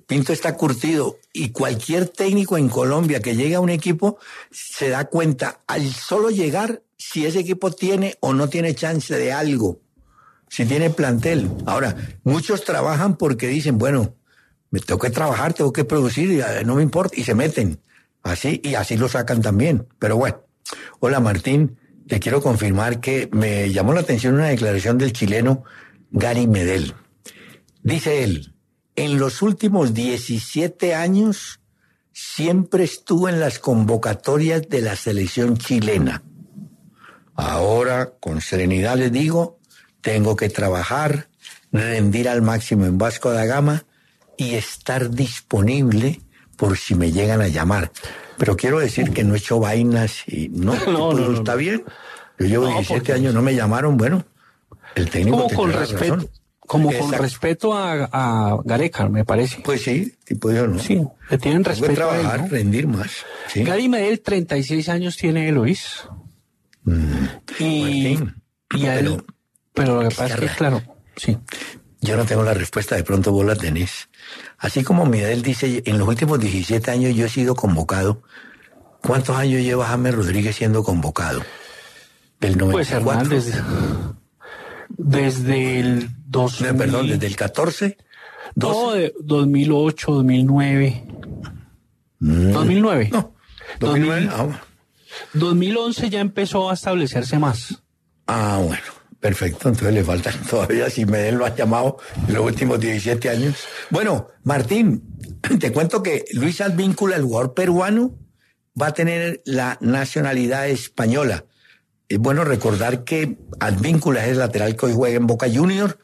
Pinto está curtido y cualquier técnico en Colombia que llegue a un equipo se da cuenta al solo llegar si ese equipo tiene o no tiene chance de algo si tiene plantel. Ahora, muchos trabajan porque dicen, bueno, me tengo que trabajar, tengo que producir, eh, no me importa, y se meten. Así, y así lo sacan también. Pero bueno, hola Martín, te quiero confirmar que me llamó la atención una declaración del chileno Gary Medel. Dice él, en los últimos 17 años siempre estuvo en las convocatorias de la selección chilena. Ahora, con serenidad le digo, tengo que trabajar, rendir al máximo en Vasco da Gama y estar disponible por si me llegan a llamar. Pero quiero decir que no he hecho vainas y no, [LAUGHS] pues, no, está bien. Yo llevo 17 años, no me llamaron, bueno, el técnico como con respeto, Como con respeto a, Gareca, me parece. Pues sí, tipo yo no. Sí, le tienen respeto. Que trabajar, rendir más. Gary Medel, 36 años tiene Luis. Mm. y, y a él, pero lo que pues pasa es que, claro, sí. Yo no tengo la respuesta, de pronto vos la tenés. Así como Miguel dice, en los últimos 17 años yo he sido convocado. ¿Cuántos años lleva James Rodríguez siendo convocado? Del Pues desde, desde el perdón, desde el 14. No, 2008, 2009. 2009. No. 2009. 2011 ya empezó a establecerse más. Ah, bueno. Perfecto, entonces le faltan [LAUGHS] todavía, si me lo ha llamado en los últimos 17 años. Bueno, Martín, [CLEARS THROAT] te cuento que Luis Advíncula, el jugador peruano, va a tener la nacionalidad española. Es bueno recordar que Advíncula es lateral que hoy juega en Boca Junior.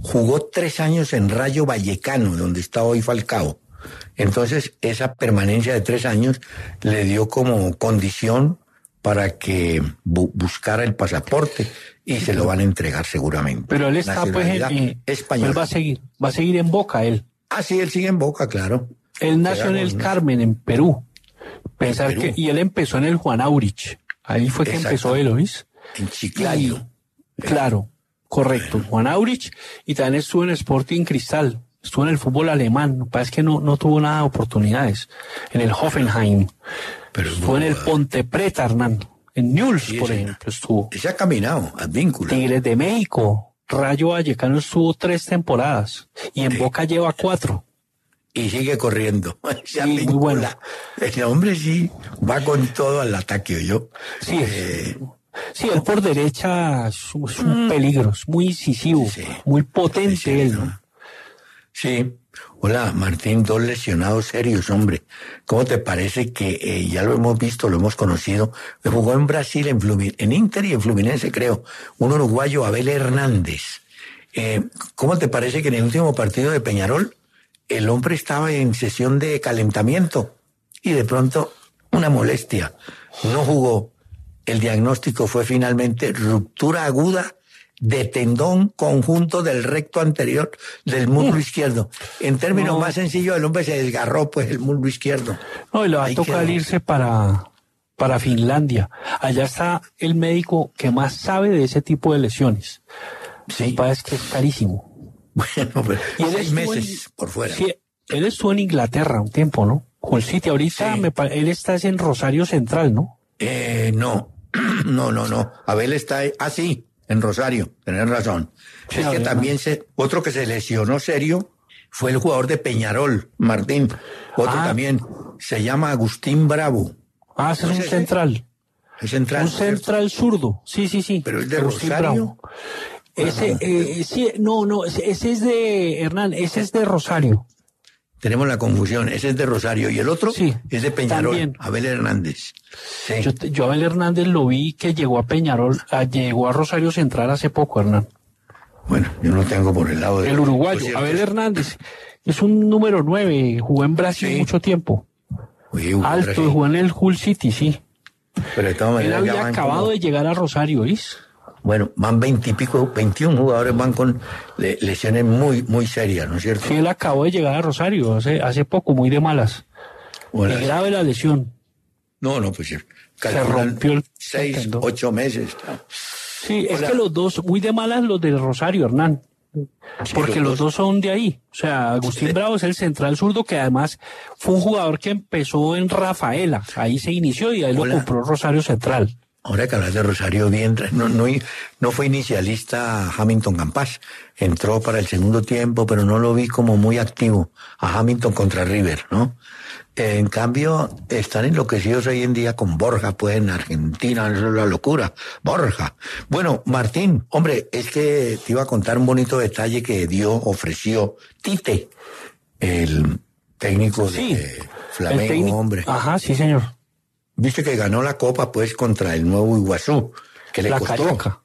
Jugó tres años en Rayo Vallecano, donde está hoy Falcao. Entonces, esa permanencia de tres años le dio como condición para que buscara el pasaporte y se lo van a entregar seguramente. Pero él está pues en, español. Pues va a seguir, va a seguir en Boca él. Ah, sí, él sigue en Boca, claro. Él nació en el Carmen, en Perú. Pensar que y él empezó en el Juan Aurich. Ahí fue que empezó él, En Chiclayo. Eh. Claro, correcto. Juan Aurich y también estuvo en Sporting Cristal. Estuvo en el fútbol alemán. lo que no, no tuvo nada de oportunidades. En el Hoffenheim. Fue en el Ponte Preta, Hernando. En Newell's, por ejemplo, estuvo. ha caminado, vínculo. Tigres de México. Rayo Vallecano estuvo tres temporadas. Y en Boca lleva cuatro. Y sigue corriendo. [LAUGHS] muy buena. Ese hombre sí va con todo al ataque, yo. Sí. es eh, él por derecha es un mm. peligro, es muy incisivo, muy potente él. Sí, Hola, Martín, dos lesionados serios, hombre. ¿Cómo te parece que eh, ya lo hemos visto, lo hemos conocido? Jugó en Brasil, en, en Inter y en Fluminense, creo. Un uruguayo, Abel Hernández. Eh, ¿Cómo te parece que en el último partido de Peñarol el hombre estaba en sesión de calentamiento y de pronto una molestia? No jugó. El diagnóstico fue finalmente ruptura aguda de tendón conjunto del recto anterior del muslo mm. izquierdo. En términos más sencillos, el hombre se desgarró pues el muslo izquierdo. No, y le va a tocar irse para, para Finlandia. Allá está el médico que más sabe de ese tipo de lesiones. Sí. parece que es carísimo. Bueno, y él seis meses por fuera. él estuvo en Inglaterra un tiempo, ¿no? Con City. Ahorita él está en Rosario Central, ¿no? Eh, no, [CLEARS THROAT] no, no, no. Abel está así. Ah, sí en Rosario, tenés razón. es que también se, otro que se lesionó serio fue el jugador de Peñarol, Martín. Otro ah. también. Se llama Agustín Bravo. Ah, es un central. Es central. Un central zurdo. Sí, sí, sí. Pero es de Rosario. Ese, eh, sí, no, no, ese es de Hernán, ese es de Rosario tenemos la confusión. Ese es de Rosario y el otro es de Peñarol, Abel Hernández. Yo, Abel Hernández lo vi que llegó a Peñarol, llegó a Rosario Central hace poco, Hernán. Bueno, yo no tengo por el lado de... El uruguayo, Abel Hernández. Es un número 9, jugó en Brasil mucho tiempo. Alto, jugó en el Hull City, sí. Pero Él había acabado de llegar a Rosario, ¿is? Bueno, van veintipico, veintiún jugadores van con lesiones muy, muy serias, ¿no es cierto? Sí, él acabó de llegar a Rosario hace, hace poco, muy de malas. Bueno, grave la lesión. No, no, pues eh, se rompió el seis, ocho meses. Sí, es que los dos, muy de malas los de Rosario, Hernán. Porque los, dos son de ahí. O sea, Agustín Bravo es el central zurdo que además fue un jugador que empezó en Rafaela. Ahí se inició y ahí lo compró Rosario Central. Ahora de Rosario Vientre, no, no, fue inicialista Hamilton Campas. Entró para el segundo tiempo, pero no lo vi como muy activo a Hamilton contra River, ¿no? En cambio, están enloquecidos hoy en día con Borja, pues en Argentina, eso es la locura. Borja. Bueno, Martín, hombre, es que te iba a contar un bonito detalle que dio, ofreció Tite, el técnico de Flamengo, hombre. Ajá, sí, señor viste que ganó la copa pues contra el nuevo Iguazú, que le la costó. Carioca.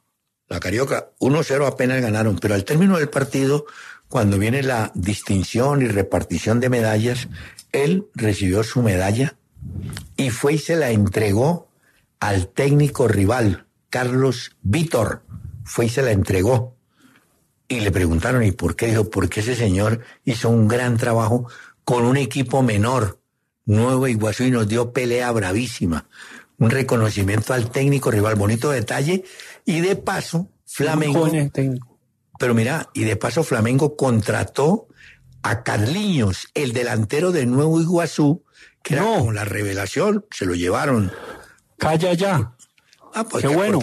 La Carioca, 1-0 apenas ganaron, pero al término del partido, cuando viene la distinción y repartición de medallas, él recibió su medalla y fue y se la entregó al técnico rival, Carlos Vítor. Fue y se la entregó. Y le preguntaron, ¿y por qué? Dijo, porque ese señor hizo un gran trabajo con un equipo menor Nuevo Iguazú y nos dio pelea bravísima. Un reconocimiento al técnico rival, bonito detalle. Y de paso, Flamengo. Pero mira, y de paso, Flamengo contrató a Carliños, el delantero de Nuevo Iguazú, que la revelación, se lo llevaron. Calla ya. Ah, pues Qué bueno.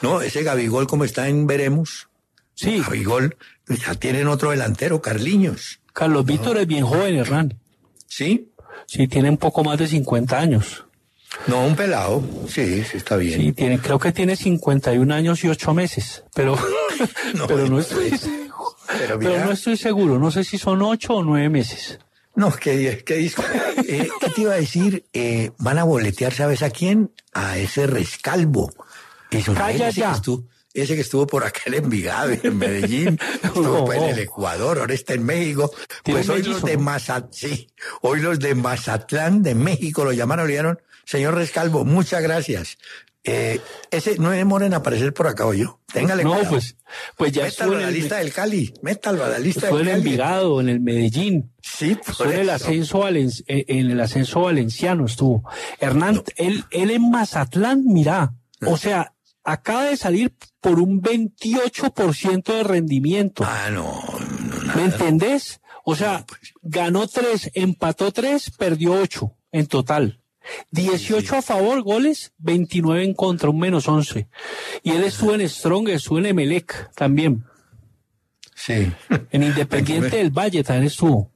no, ese Gabigol como está en Veremos. Sí. Gabigol, ya tienen otro delantero, Carliños. Carlos Víctor es bien joven, Hernán. Sí, Sí, tiene un poco más de 50 años. No, un pelado. Sí, sí, está bien. Sí, tiene, creo que tiene 51 años y 8 meses, pero [LAUGHS] [LAUGHS] no, pero no estoy seguro. no sé si son 8 o 9 meses. No, qué, eh, qué, te iba a decir? Eh, van a boletear, ¿sabes a quién? A ese rescalvo. Eso Calla ya. Tú, ese que estuvo por acá en Envigado, en [LAUGHS] Medellín, estuvo pues, en el Ecuador, ahora está en México. Pues hoy los, de Mazatlán, sí, hoy los de Mazatlán de México lo llamaron, le dieron. señor Rescalvo, muchas gracias. Eh, ese no demora en aparecer por acá, yo. Téngale No, pues, pues ya Métalo en la lista del Cali. Métalo a la lista del Cali. en Envigado, en el Medellín. Sí, Fue el ascenso eh, en el ascenso valenciano estuvo. Hernán, él, él en Mazatlán, mira, O ah. sea, acaba de salir por un 28% de rendimiento. Ah, no. no nada, ¿Me entendés? O sea, pues. ganó 3, empató 3, perdió 8 en total. 18 a favor, goles, 29 en contra, un menos 11. Y él estuvo en Strong, estuvo en Emelec también. Sí. En Independiente del Valle también estuvo.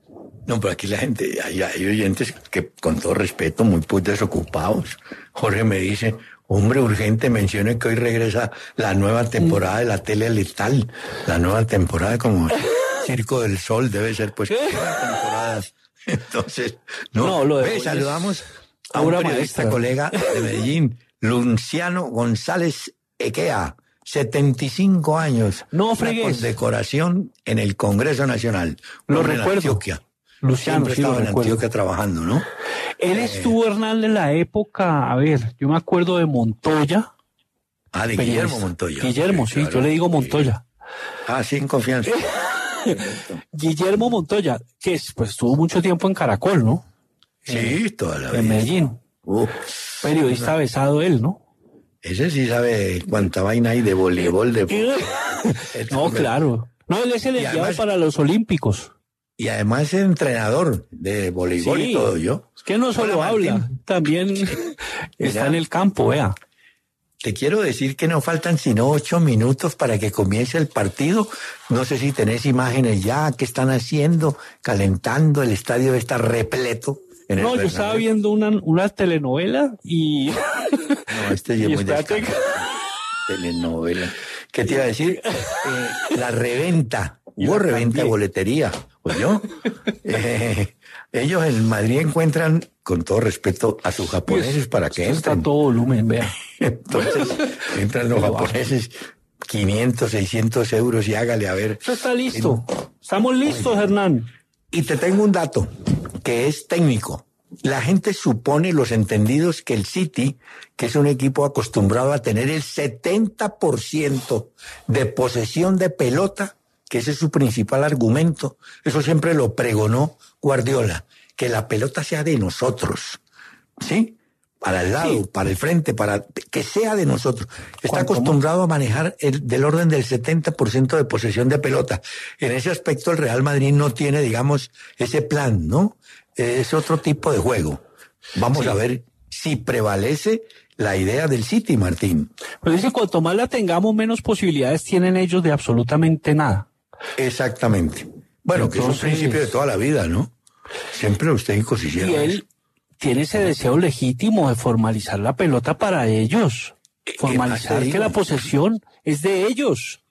No, pero aquí la gente, hay, hay oyentes que con todo respeto, muy pues, desocupados. Jorge me dice, Hombre, urgente, mencione que hoy regresa la nueva temporada de la tele letal, la nueva temporada como [LAUGHS] Circo del Sol, debe ser pues temporadas. [LAUGHS] Entonces, no, lo saludamos a un periodista colega de Medellín, [LAUGHS] Lunciano González Equea, 75 años. No fregues. por decoración en el Congreso Nacional. Lo recuerdo. Luciano, trabajando, ¿no? Él eh, estuvo, Hernán, en la época, a ver, yo me acuerdo de Montoya. Ah, de Guillermo Montoya. Guillermo, sí, yo le digo Montoya. Ah, sí, confianza. [LAUGHS] Guillermo Montoya, que pues estuvo mucho tiempo en Caracol, ¿no? Sí, eh, toda la vida. En Medellín. Periodista besado él, ¿no? Ese sí sabe cuánta vaina hay de voleibol, de... [LAUGHS] no, claro. No, él es el enviado para los Olímpicos y además es entrenador de voleibol y todo yo. Es que no solo habla, también [LAUGHS] está en el campo, vea. Te quiero decir que no faltan sino ocho minutos para que comience el partido. No sé si tenés imágenes ya, qué están haciendo, calentando, el estadio está repleto. En no, yo estaba viendo una, una telenovela y... [LAUGHS] No, este es muy Telenovela. ¿Qué te iba a decir? [LAUGHS] Eh, la reventa Hubo reventa boletería, bueno, pues [LAUGHS] eh, ellos en Madrid encuentran, con todo respeto a sus japoneses, pues, para que entren. Está todo volumen, vea. [LAUGHS] Entonces, entran los japoneses 500, 600 euros y hágale a ver. Eso está listo. Estamos listos, Hernán. Y te tengo un dato que es técnico. La gente supone, los entendidos, que el City, que es un equipo acostumbrado a tener el 70% de posesión de pelota, que ese es su principal argumento. Eso siempre lo pregonó Guardiola, que la pelota sea de nosotros, ¿sí? Para el lado, para el frente, para que sea de nosotros. Está acostumbrado a manejar el, del orden del 70% de posesión de pelota. En ese aspecto el Real Madrid no tiene, digamos, ese plan, ¿no? Es otro tipo de juego. Vamos a ver si prevalece la idea del City, Martín. Pues dice cuanto más la tengamos, menos posibilidades tienen ellos de absolutamente nada. Exactamente. Bueno, que es un principio de toda la vida, ¿no? Siempre usted cosillas. Y él tiene ese deseo legítimo de formalizar la pelota para ellos. Eh, formalizar que la posesión es de ellos.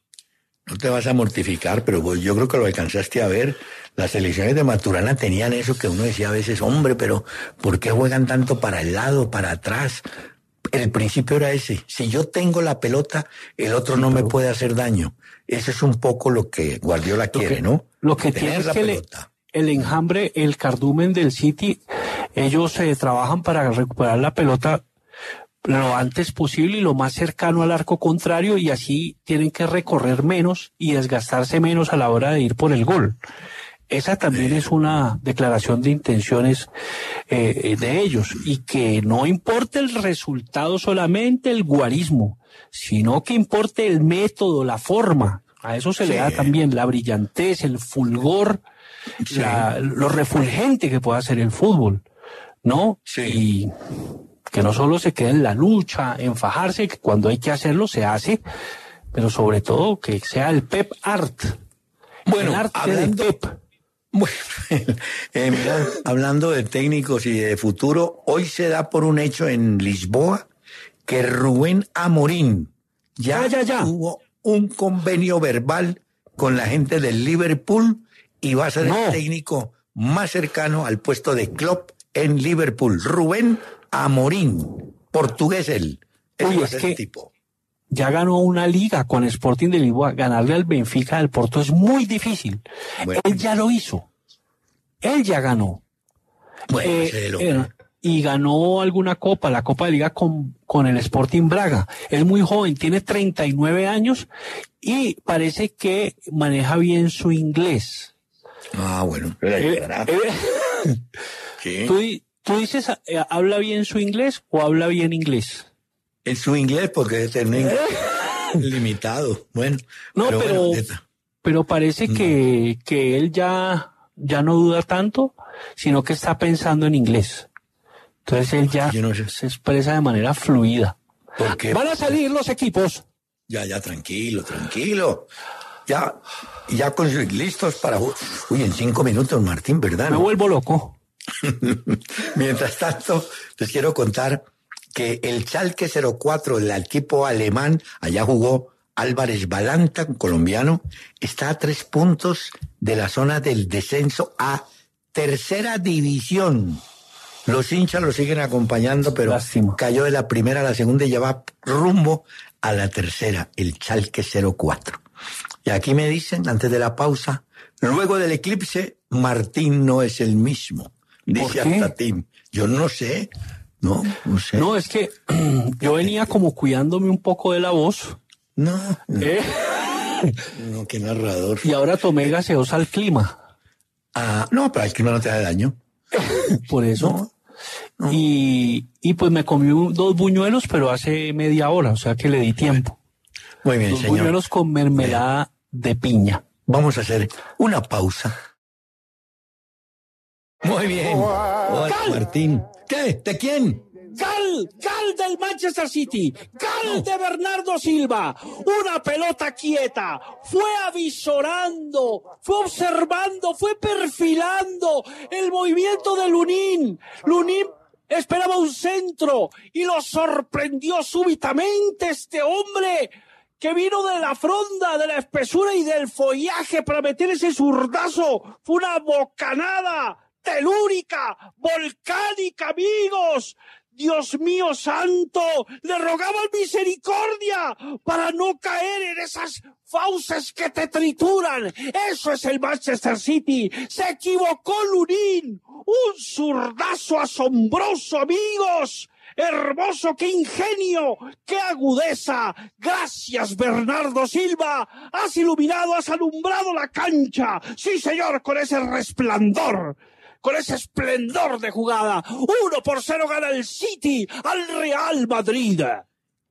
No te vas a mortificar, pero yo creo que lo alcanzaste a ver. Las elecciones de Maturana tenían eso que uno decía a veces, hombre, pero ¿por qué juegan tanto para el lado, para atrás? El principio era ese. Si yo tengo la pelota, el otro no me puede hacer daño. Eso es un poco lo que Guardiola quiere, ¿no? Lo que tiene es que El, enjambre, el cardumen del City, ellos se eh, trabajan para recuperar la pelota lo antes posible y lo más cercano al arco contrario y así tienen que recorrer menos y desgastarse menos a la hora de ir por el gol. Esa también es una declaración de intenciones eh, de ellos y que no importe el resultado solamente el guarismo, sino que importe el método, la forma. A eso se le da también la brillantez, el fulgor, la, lo refulgente que pueda hacer el fútbol, ¿no? Sí. Y que no solo se quede en la lucha, en fajarse, que cuando hay que hacerlo se hace, pero sobre todo que sea el pep art. Bueno, el arte del pep. Bueno, [LAUGHS] eh, hablando de técnicos y de futuro, hoy se da por un hecho en Lisboa que Rubén Amorín ya, tuvo un convenio verbal con la gente del Liverpool y va a ser el técnico más cercano al puesto de Klopp en Liverpool. Rubén Amorín, portugués él. es el tipo ya ganó una liga con Sporting de Lisboa, ganarle al Benfica del Porto es muy difícil. Él ya lo hizo. Él ya ganó. Eh, eh, y ganó alguna copa, la Copa de Liga con, con el Sporting Braga. Es muy joven, tiene 39 años y parece que maneja bien su inglés. Ah, bueno. Eh, [LAUGHS] ¿Tú dices, habla bien su inglés o habla bien inglés? en su inglés porque es un inglés limitado. Bueno, pero, parece que, él ya, ya no duda tanto, sino que está pensando en inglés. Entonces él ya se expresa de manera fluida. Porque van a salir los equipos. Ya, ya, tranquilo, tranquilo. Ya, ya con listos para. Uy, en cinco minutos, Martín, ¿verdad? Me no? vuelvo loco. [LAUGHS] Mientras tanto, les quiero contar que el Chalque 04, el equipo alemán, allá jugó Álvarez Balanta, colombiano, está a tres puntos de la zona del descenso a tercera división. Los hinchas lo siguen acompañando, pero cayó de la primera a la segunda y ya va rumbo a la tercera, el Chalque 04. Y aquí me dicen, antes de la pausa, luego del eclipse, Martín no es el mismo. Dice hasta Tim. Yo no sé, ¿no? no, es que [CLEARS THROAT] yo venía como cuidándome un poco de la voz. No. ¿Eh? [LAUGHS] no. qué narrador. Y ahora tomé gaseosa al clima. Ah, no, pero el clima no te da daño. [LAUGHS] Por eso. Y, pues me comí dos buñuelos, pero hace media hora, o sea que le di tiempo. Muy bien, dos buñuelos con mermelada de piña. Vamos a hacer una pausa. Muy bien. Hola, Martín. ¿Qué? ¿De quién? Cal, cal del Manchester City, cal de Bernardo Silva, una pelota quieta, fue avisorando, fue observando, fue perfilando el movimiento de Lunin. Lunin esperaba un centro y lo sorprendió súbitamente este hombre que vino de la fronda, de la espesura y del follaje para meter ese zurdazo. Fue una bocanada telúrica, volcánica, amigos. Dios mío santo, le rogaba misericordia para no caer en esas fauces que te trituran. Eso es el Manchester City. Se equivocó Lurín. Un zurdazo asombroso, amigos. Hermoso, qué ingenio, qué agudeza. Gracias, Bernardo Silva. Has iluminado, has alumbrado la cancha. Sí, señor, con ese resplandor con ese esplendor de jugada. Uno por cero gana el City al Real Madrid.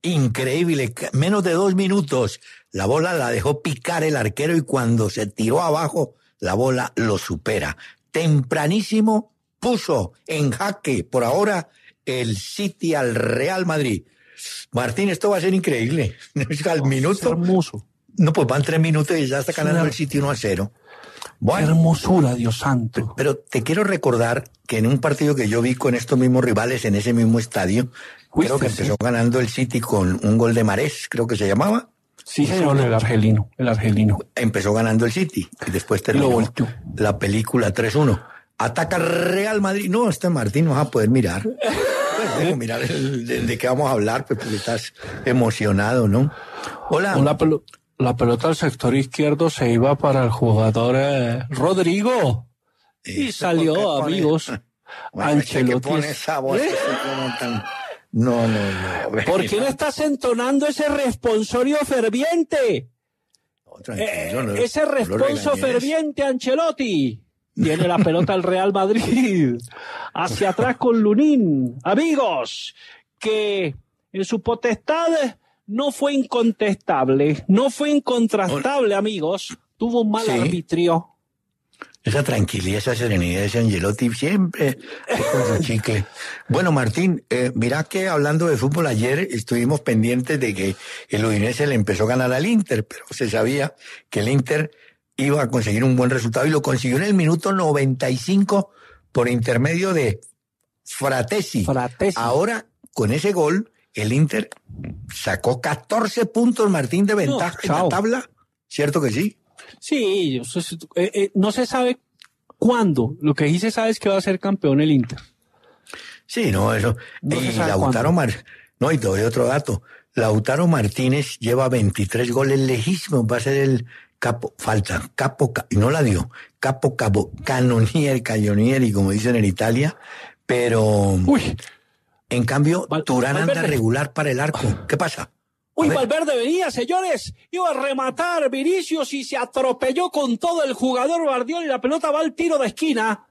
Increíble, menos de dos minutos. La bola la dejó picar el arquero y cuando se tiró abajo, la bola lo supera. Tempranísimo puso en jaque por ahora el City al Real Madrid. Martín, esto va a ser increíble. [LAUGHS] Al minuto. No, pues van tres minutos y ya está ganando el City 1 a 0 hermosura, Dios santo. Pero te quiero recordar que en un partido que yo vi con estos mismos rivales en ese mismo estadio, creo que empezó ganando el City con un gol de Marés, creo que se llamaba. Sí, señor, el argelino, el argelino. Empezó ganando el City y después terminó la película 3-1. Ataca Real Madrid. No, este Martín no va a poder mirar. Pues, [LAUGHS] mirar de, qué vamos a hablar, pues, porque estás emocionado, ¿no? Hola. Hola, Pablo la pelota al sector izquierdo se iba para el jugador eh, Rodrigo y este salió, amigos. Ancelotti. No, no, no. ¿Por qué no estás entonando ese responsorio ferviente? Eh, ese responsorio ferviente, Ancelotti. Tiene la pelota al Real Madrid. Hacia atrás con Lunín. Amigos, que en su potestad no fue incontestable, no fue incontrastable, amigos. Tuvo un mal arbitrio. Esa tranquilidad, esa serenidad ese Angelotti siempre [LAUGHS] Bueno, Martín, eh, mira que hablando de fútbol ayer estuvimos pendientes de que el Udinese le empezó a ganar al Inter, pero se sabía que el Inter iba a conseguir un buen resultado y lo consiguió en el minuto 95 por intermedio de Fratesi. Fratesi. Ahora, con ese gol, el Inter sacó 14 puntos, Martín, de ventaja en la tabla. ¿Cierto que sí? Sí, eh, eh, no se sabe cuándo. Lo que sí se sabe es que va a ser campeón el Inter. Sí, no, eso. y Lautaro Mar... No, y te doy otro dato. Lautaro Martínez lleva 23 goles lejísimos. Va a ser el capo, falta, capo, y no la dio, capo, capo, canonier, y como dicen en Italia, pero... Uy, en cambio, Turán anda regular para el arco. Ah. ¿Qué pasa? Uy, Valverde venía, señores. Iba a rematar Vinicius y se atropelló con todo el jugador Bardiol y la pelota va al tiro de esquina.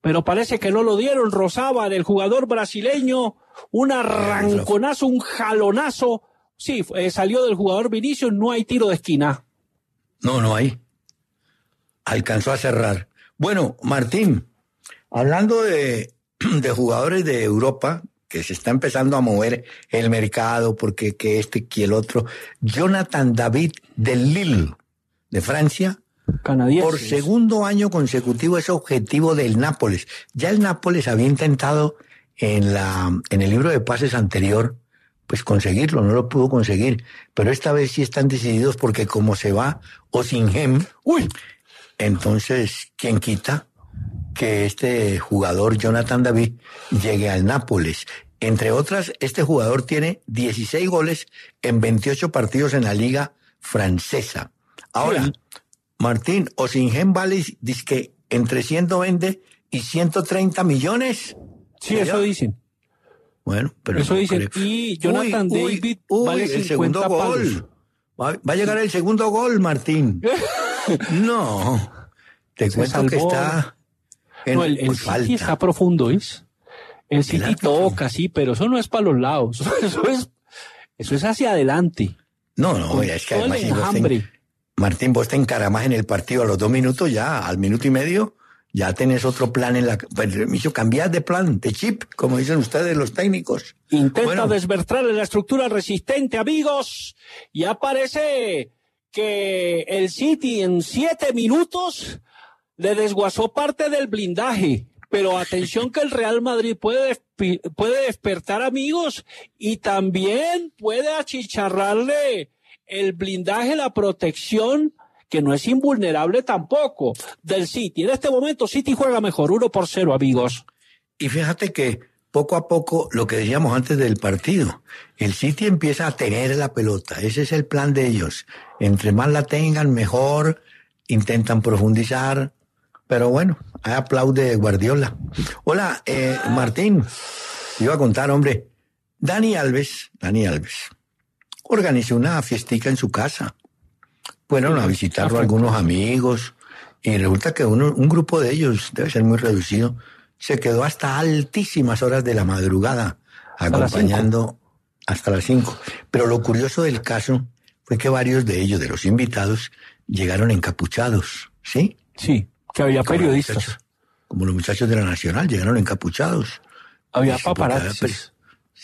Pero parece que no lo dieron Rosábal, el jugador brasileño. Un arranconazo, un jalonazo. Sí, eh, salió del jugador Vinicius, no hay tiro de esquina. No, no hay. Alcanzó a cerrar. Bueno, Martín, hablando de [CLEARS THROAT] de jugadores de Europa que se está empezando a mover el mercado porque que este y el otro. Jonathan David de Lille, de Francia. canadiense Por segundo año consecutivo es objetivo del Nápoles. Ya el Nápoles había intentado en, la, en el libro de pases anterior, pues conseguirlo, no lo pudo conseguir. Pero esta vez sí están decididos porque como se va o sin gem, entonces, ¿quién quita? que este jugador Jonathan David llegue al Nápoles. Entre otras, este jugador tiene 16 goles en 28 partidos en la liga francesa. Ahora, Martín, Osingen Valles dice que entre 120 y 130 millones. Sí, eso dicen. Bueno, pero eso no dicen. Y Jonathan David 50 segundo Va, a llegar el segundo gol, Martín. [LAUGHS] no. Te cuento que está el, no, el, City está profundo, ¿es? El City toca, sí, pero eso no es para los lados. [LAUGHS] Eso es, eso es hacia adelante. No, no, es que Martín, vos te encaramás en el partido a los dos minutos, ya, al minuto y medio, ya tenés otro plan en la. Permiso, pues, cambiar de plan, de chip, como dicen ustedes los técnicos. Intenta bueno. la estructura resistente, amigos, y aparece que el City en siete minutos le desguazó parte del blindaje, pero atención que el Real Madrid puede, puede despertar amigos y también puede achicharrarle el blindaje, la protección, que no es invulnerable tampoco, del City. En este momento City juega mejor, uno por cero, amigos. Y fíjate que poco a poco, lo que decíamos antes del partido, el City empieza a tener la pelota, ese es el plan de ellos. Entre más la tengan, mejor, intentan profundizar, pero bueno, hay aplaude Guardiola. Hola, eh, Martín. Te iba a contar, hombre. Dani Alves, Dani Alves, organizó una fiestica en su casa. Fueron a visitarlo algunos amigos y resulta que un grupo de ellos, debe ser muy reducido, se quedó hasta altísimas horas de la madrugada acompañando hasta las 5. Pero lo curioso del caso fue que varios de ellos, de los invitados, llegaron encapuchados, ¿sí? Sí que había periodistas. como los muchachos de la Nacional, llegaron encapuchados. Había paparazzis.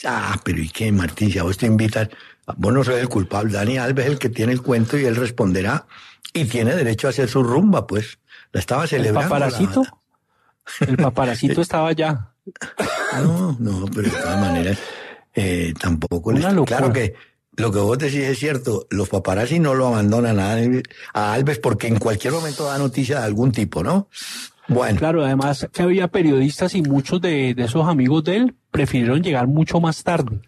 Ah, pero ¿y qué, Martín? Si a vos te invitan, vos no sos el culpable. Dani Alves es el que tiene el cuento y él responderá. Y tiene derecho a hacer su rumba, pues. La estaba celebrando. ¿El paparacito? El [LAUGHS] paparacito estaba allá. No, no, pero de todas maneras, eh, tampoco. Les... Claro que lo que vos decís es cierto, los paparazzi no lo abandonan a Alves, porque en cualquier momento da noticia de algún tipo, ¿no? Bueno. Claro, además que había periodistas y muchos de, esos amigos de él prefirieron llegar mucho más tarde.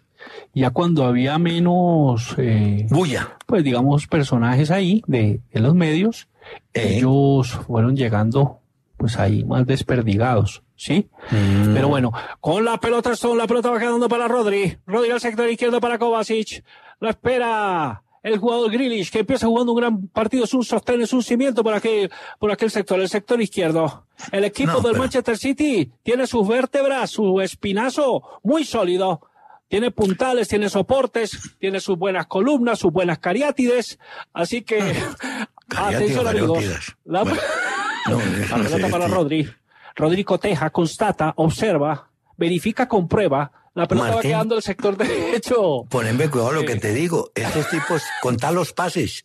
Ya cuando había menos. Eh, Bulla. Pues digamos, personajes ahí de, los medios, eh. ellos fueron llegando, pues ahí más desperdigados, ¿sí? Mm. Pero bueno, con la pelota, son la pelota va quedando para Rodri. Rodri al sector izquierdo para Kovacic. Lo espera el jugador Grealish, que empieza jugando un gran partido, es un sostén, es un cimiento por aquel, por aquel sector, el sector izquierdo. El equipo del Manchester City tiene sus vértebras, su espinazo muy sólido. Tiene puntales, tiene soportes, tiene sus buenas columnas, sus buenas cariátides. Así que, [LAUGHS] atención amigos. La, bueno, [LAUGHS] para este. Rodri. Rodri coteja, constata, observa, verifica, comprueba la pelota va quedando el sector [LAUGHS] derecho. Ponenme cuidado lo que te digo. Estos tipos, contar los pases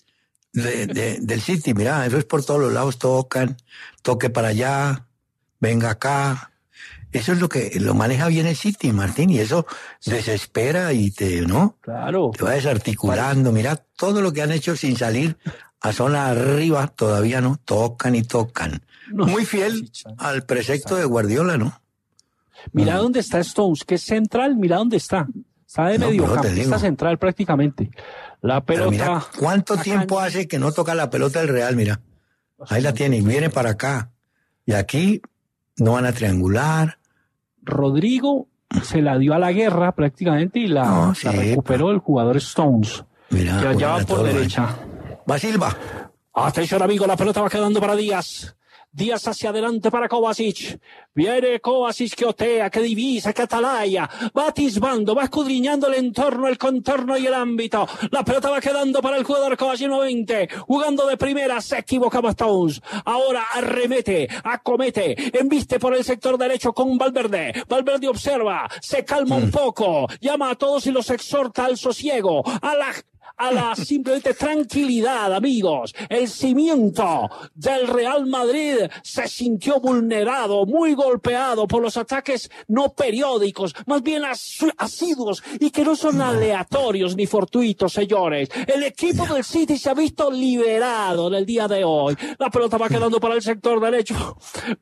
del City, mira, eso es por todos los lados, tocan, toque para allá, venga acá. Eso es lo que lo maneja bien el City, Martín, y eso desespera y te, ¿no? Claro. Te va desarticulando, mira todo lo que han hecho sin salir a zona arriba, todavía no, tocan y tocan. Muy fiel al precepto de Guardiola, ¿no? Mira dónde está Stones, que es central, mira dónde está. Está de campo, está central prácticamente. La pelota. ¿Cuánto tiempo hace que no toca la pelota el Real? Mira, ahí la tiene y viene para acá. Y aquí no van a triangular. Rodrigo se la dio a la guerra prácticamente y la, recuperó el jugador Stones. Mira, ya va por derecha. Va Silva. Atención, amigo, la pelota va quedando para Díaz. Díaz hacia adelante para Kovacic. Viene Kovacic que otea, que divisa, que atalaya. Va atisbando, va escudriñando el entorno, el contorno y el ámbito. La pelota va quedando para el jugador Kovacic 90. Jugando de primera, se equivoca Stones. Ahora arremete, acomete, embiste por el sector derecho con Valverde. Valverde observa, se calma un mm. poco, llama a todos y los exhorta al sosiego, a la a la simplemente tranquilidad, amigos. El cimiento del Real Madrid se sintió vulnerado, muy golpeado por los ataques no periódicos, más bien asiduos y que no son aleatorios ni fortuitos, señores. El equipo del City se ha visto liberado en el día de hoy. La pelota va quedando para el sector derecho,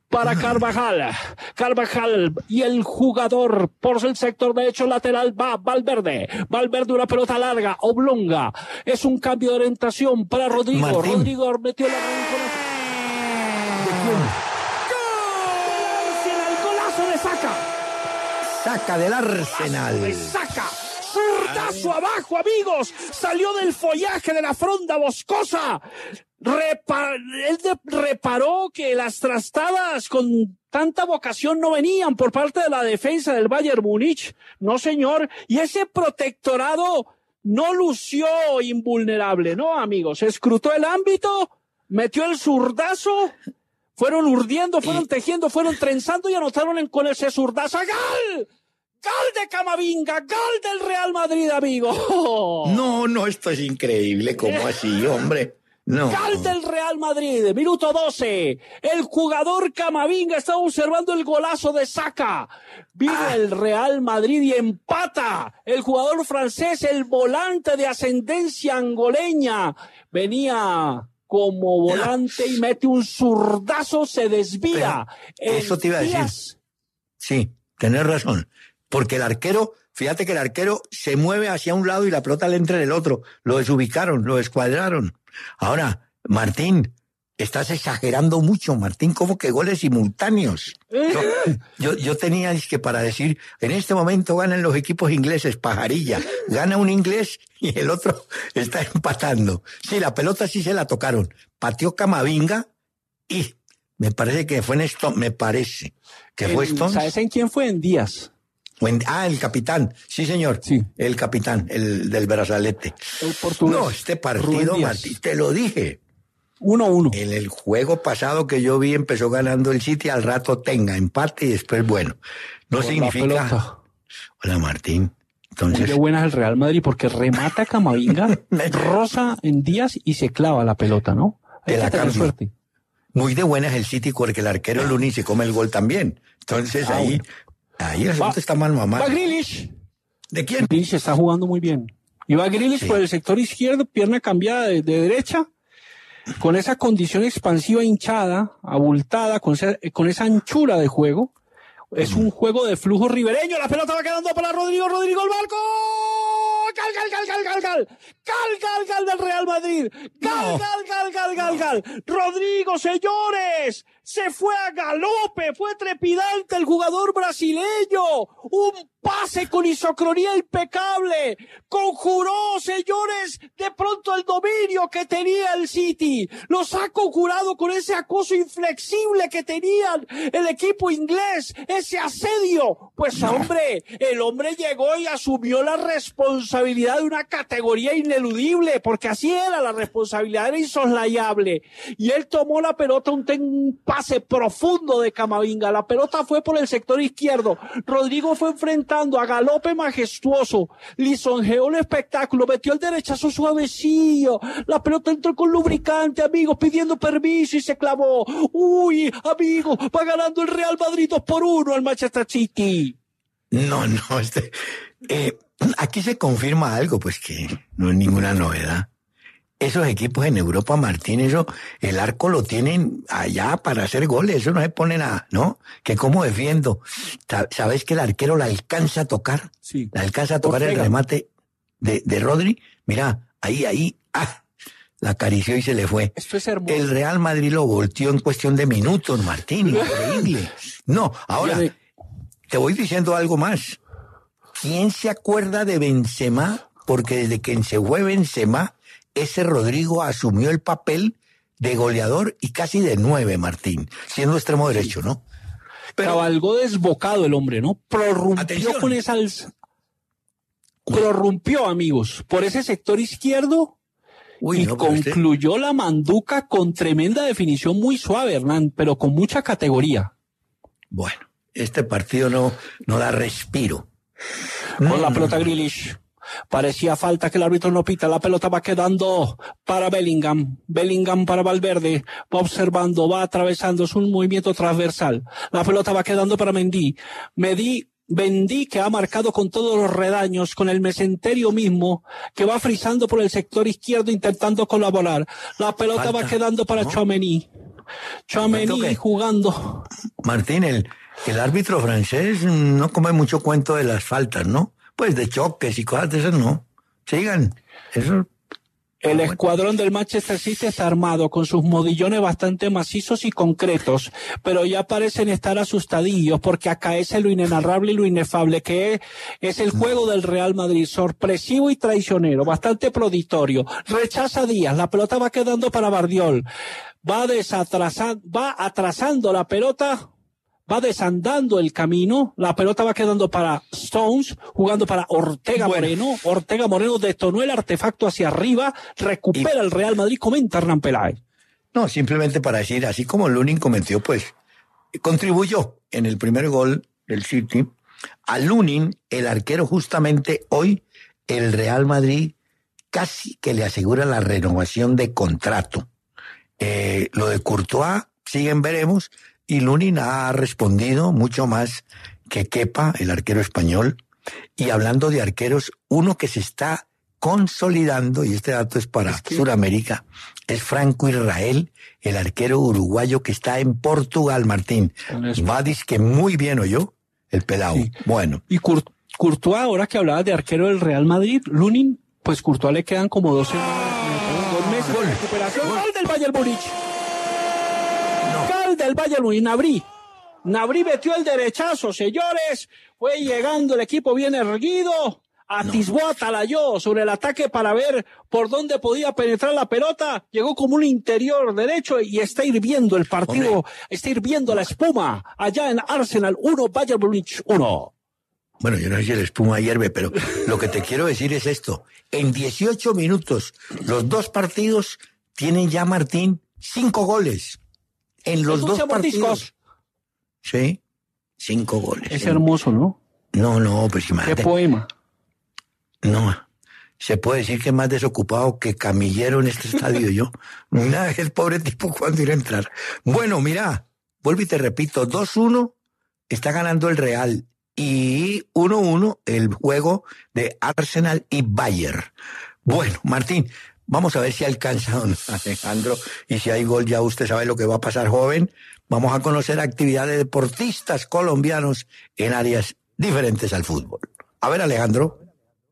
para Carvajal. Carvajal y el jugador por el sector derecho lateral va Valverde. Valverde una pelota larga, oblonga es un cambio de orientación para Rodrigo. Rodrigo metió la mano ¡Gol! El golazo de Saca. Saca del Arsenal. De saca Surtazo abajo, amigos. Salió del follaje de la fronda boscosa. él reparó que las trastadas con tanta vocación no venían por parte de la defensa del Bayern Múnich. No, señor. Y ese protectorado no lució invulnerable, ¿no, amigos? Escrutó el ámbito, metió el zurdazo, fueron urdiendo, fueron tejiendo, fueron trenzando y anotaron con ese zurdazo. ¡Gal! ¡Gal de Camavinga! ¡Gal del Real Madrid, amigo! No, no, esto es increíble. ¿Cómo así, hombre? No. el Real Madrid, minuto 12. El jugador Camavinga está observando el golazo de Saca. Viene ah. el Real Madrid y empata. El jugador francés, el volante de ascendencia angoleña, venía como volante y mete un zurdazo, se desvía. eso te iba a decir. Sí, tenés razón. Porque el arquero Fíjate que el arquero se mueve hacia un lado y la pelota le entra en el otro. Lo desubicaron, lo escuadraron. Ahora, Martín, estás exagerando mucho, Martín, como que goles simultáneos. Yo, tenía que para decir, en este momento ganan los equipos ingleses, pajarilla, gana un inglés y el otro está empatando. Sí, la pelota sí se la tocaron. Patió Camavinga y me parece que fue en esto, me parece que fue esto. ¿Sabes en quién fue? En Díaz. Ah, el capitán, sí señor, el capitán, el del brazalete. no, este partido, Martín, te lo dije. Uno a Uno, En el juego pasado que yo vi empezó ganando el City, al rato tenga empate y después bueno. No significa... Hola Martín. Entonces... de buenas el Real Madrid porque remata Camavinga, [LAUGHS] rosa en días y se clava la pelota, ¿no? suerte muy de buena es el City porque el arquero Lunín se come el gol también. Entonces ah, ahí Ahí el va, está mal mamá. Va Grilich. ¿De quién? Grilich está jugando muy bien. Y va por el sector izquierdo, pierna cambiada de, de, derecha, con esa condición expansiva hinchada, abultada, con, esa, con esa anchura de juego. Es un juego de flujo ribereño. La pelota va quedando para Rodrigo. Rodrigo el barco. Cal, cal, cal, cal, cal, cal. Cal, cal, cal del Real Madrid. Cal, no. cal, cal, cal, cal, cal. Rodrigo, señores se fue a galope, fue trepidante el jugador brasileño, un pase con isocronía impecable, conjuró, señores, de pronto el dominio que tenía el City, los ha conjurado con ese acoso inflexible que tenían el equipo inglés, ese asedio, pues hombre, el hombre llegó y asumió la responsabilidad de una categoría ineludible, porque así era, la responsabilidad era insoslayable, y él tomó la pelota un, un profundo de Camavinga. La pelota fue por el sector izquierdo. Rodrigo fue enfrentando a galope majestuoso. Lisonjeó el espectáculo, metió el derechazo suavecillo. La pelota entró con lubricante, amigos, pidiendo permiso y se clavó. Uy, amigos, va ganando el Real Madrid 2 por 1 al Manchester City. No, no, este, eh, aquí se confirma algo, pues que no es ninguna novedad esos equipos en Europa, Martín, eso, el arco lo tienen allá para hacer goles, eso no se pone nada, ¿no? Que cómo defiendo. ¿Sabes que el arquero la alcanza a tocar? Sí. La alcanza a tocar el remate de, de Rodri. Mira, ahí, ahí, ah, la acarició y se le fue. Esto es hermoso. El Real Madrid lo volteó en cuestión de minutos, Martín, [LAUGHS] increíble. No, ahora, te voy diciendo algo más. ¿Quién se acuerda de Benzema? Porque desde que se fue Benzema, ese Rodrigo asumió el papel de goleador y casi de nueve, Martín, siendo extremo derecho, ¿no? Pero, Cabalgó desbocado el hombre, ¿no? Prorrumpió con esa Prorrumpió, amigos, por ese sector izquierdo y este- concluyó la manduca con tremenda definición, muy suave, Hernán, pero con mucha categoría. Bueno, este partido no, no da respiro. Con la mm. pelota Grilish. Parecía falta que el árbitro no pita. La pelota va quedando para Bellingham. Bellingham para Valverde. Va observando, va atravesando. Es un movimiento transversal. La pelota va quedando para Mendy. Mendy Bendí que ha marcado con todos los redaños, con el mesenterio mismo, que va frizando por el sector izquierdo intentando colaborar. La pelota va quedando para ¿no? Chomeny. jugando. Martín, el, el árbitro francés no come mucho cuento de las faltas, ¿no? pues de choques y cosas de esas, no. Sigan. Eso. El escuadrón del Manchester City está armado con sus modillones bastante macizos y concretos, pero ya parecen estar asustadillos porque acaece lo inenarrable y lo inefable, que es, el mm. juego del Real Madrid, sorpresivo y traicionero, bastante proditorio. Rechaza Díaz, la pelota va quedando para Bardiol. Va desatrasando, va atrasando la pelota va desandando el camino, la pelota va quedando para Stones, jugando para Ortega Moreno, Ortega Moreno detonó el artefacto hacia arriba, recupera el Real Madrid, comenta Hernán Peláez. No, simplemente para decir, así como Lunin comenzó, pues contribuyó en el primer gol del City, a Lunin, el arquero justamente hoy, el Real Madrid casi que le asegura la renovación de contrato. Eh, lo de Courtois, siguen veremos, y Lunin ha respondido mucho más que Kepa, el arquero español. Y hablando de arqueros, uno que se está consolidando, y este dato es para Sudamérica, es Franco Israel, el arquero uruguayo que está en Portugal, Martín. Vadis, que muy bien oyó, el pelao. Bueno. Y Courtois, ahora que hablabas de arquero del Real Madrid, Lunin, pues Courtois le quedan como dos meses recuperación. del Bayern Múnich! del Bayern Munich, Nabri. Nabri metió el derechazo, señores. Fue llegando, el equipo bien erguido. Atisbó a sobre el ataque para ver por dónde podía penetrar la pelota. Llegó como un interior derecho y está hirviendo el partido, está hirviendo la espuma allá en Arsenal 1, Bayern Munich 1. Bueno, yo no sé si la espuma hierve, pero lo que te quiero decir es esto. En 18 minutos, los dos partidos tienen ya, Martín, cinco goles en los dos partidos. Sí, cinco goles. Es hermoso, ¿no? No, no, pues imagínate. ¿Qué poema? No, se puede decir que más desocupado que camillero en este estadio yo. [LAUGHS] Nada, el pobre tipo cuando irá a entrar. Bueno, mira, vuelvo y te repito, 2-1 está ganando el Real y 1-1 el juego de Arsenal y Bayern. Bueno, Martín, Vamos a ver si alcanza don Alejandro y si hay gol ya usted sabe lo que va a pasar joven. Vamos a conocer actividades de deportistas colombianos en áreas diferentes al fútbol. A ver Alejandro.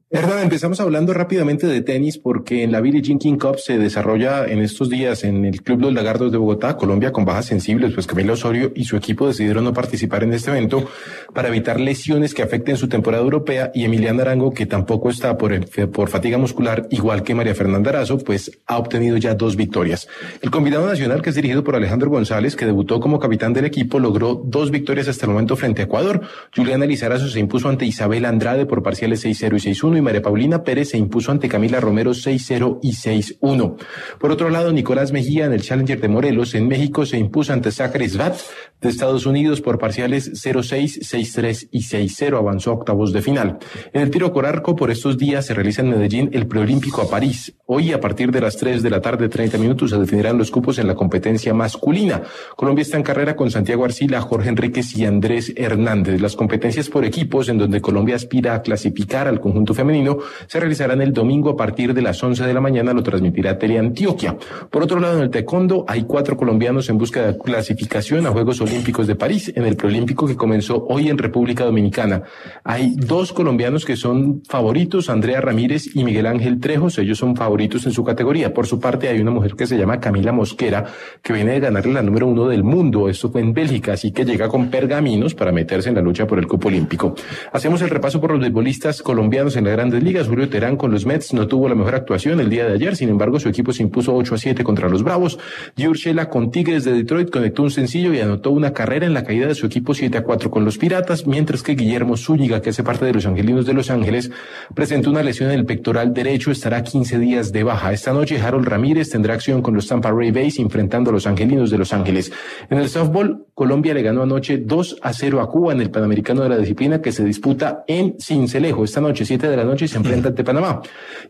Hernán, empezamos hablando rápidamente de tenis porque en la Billie Jean King Cup se desarrolla en estos días en el Club Los Lagardos de Bogotá, Colombia, con bajas sensibles, pues Camilo Osorio y su equipo decidieron no participar en este evento para evitar lesiones que afecten su temporada europea y Emiliano Arango, que tampoco está por, por fatiga muscular, igual que María Fernanda Arazo, pues ha obtenido ya dos victorias. El combinado nacional, que es dirigido por Alejandro González, que debutó como capitán del equipo, logró dos victorias hasta el momento frente a Ecuador. Juliana Lizarazo se impuso ante Isabel Andrade por parciales 6-0 y 6-1 y María Paulina Pérez se impuso ante Camila Romero 6-0 y 6-1. Por otro lado, Nicolás Mejía en el Challenger de Morelos en México se impuso ante Zachary Svat de Estados Unidos por parciales 0-6, 6-3 y 6-0. Avanzó a octavos de final. En el tiro corarco por estos días se realiza en Medellín el preolímpico a París. Hoy a partir de las 3 de la tarde 30 minutos se definirán los cupos en la competencia masculina. Colombia está en carrera con Santiago Arcila, Jorge Enríquez y Andrés Hernández. Las competencias por equipos en donde Colombia aspira a clasificar al conjunto femenino se realizarán el domingo a partir de las 11 de la mañana, lo transmitirá Teleantioquia. Por otro lado, en el taekwondo hay cuatro colombianos en busca de clasificación a Juegos Olímpicos de París, en el preolímpico que comenzó hoy en República Dominicana. Hay dos colombianos que son favoritos, Andrea Ramírez y Miguel Ángel Trejos, ellos son favoritos en su categoría. Por su parte, hay una mujer que se llama Camila Mosquera, que viene de ganarle la número uno del mundo, esto fue en Bélgica, así que llega con pergaminos para meterse en la lucha por el cupo olímpico. Hacemos el repaso por los futbolistas colombianos en la grandes ligas. Julio Terán con los Mets no tuvo la mejor actuación el día de ayer, sin embargo su equipo se impuso 8 a 7 contra los Bravos. Diurchela con Tigres de Detroit conectó un sencillo y anotó una carrera en la caída de su equipo 7 a 4 con los Piratas, mientras que Guillermo Zúñiga, que hace parte de los Angelinos de Los Ángeles, presentó una lesión en el pectoral derecho, estará 15 días de baja. Esta noche Harold Ramírez tendrá acción con los Tampa Ray Bays enfrentando a los Angelinos de Los Ángeles. En el softball, Colombia le ganó anoche 2 a 0 a Cuba en el Panamericano de la Disciplina que se disputa en Cincelejo esta noche 7 de la noche y se enfrenta ante Panamá.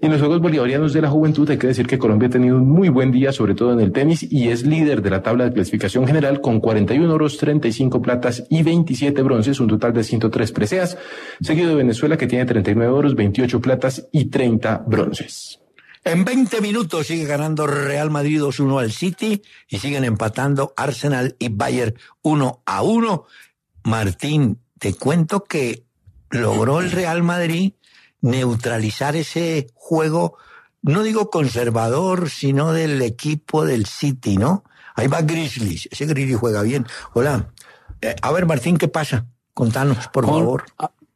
Y en los Juegos Bolivarianos de la Juventud hay que decir que Colombia ha tenido un muy buen día, sobre todo en el tenis, y es líder de la tabla de clasificación general con 41 oros, 35 platas y 27 bronces, un total de 103 preseas, seguido de Venezuela que tiene 39 oros, 28 platas y 30 bronces. En 20 minutos sigue ganando Real Madrid 2-1 al City y siguen empatando Arsenal y Bayern 1 a 1. Martín, te cuento que logró el Real Madrid neutralizar ese juego, no digo conservador, sino del equipo del City, ¿no? Ahí va Grizzlies, ese Grizzlies juega bien. Hola, eh, a ver Martín, ¿qué pasa? Contanos, por favor.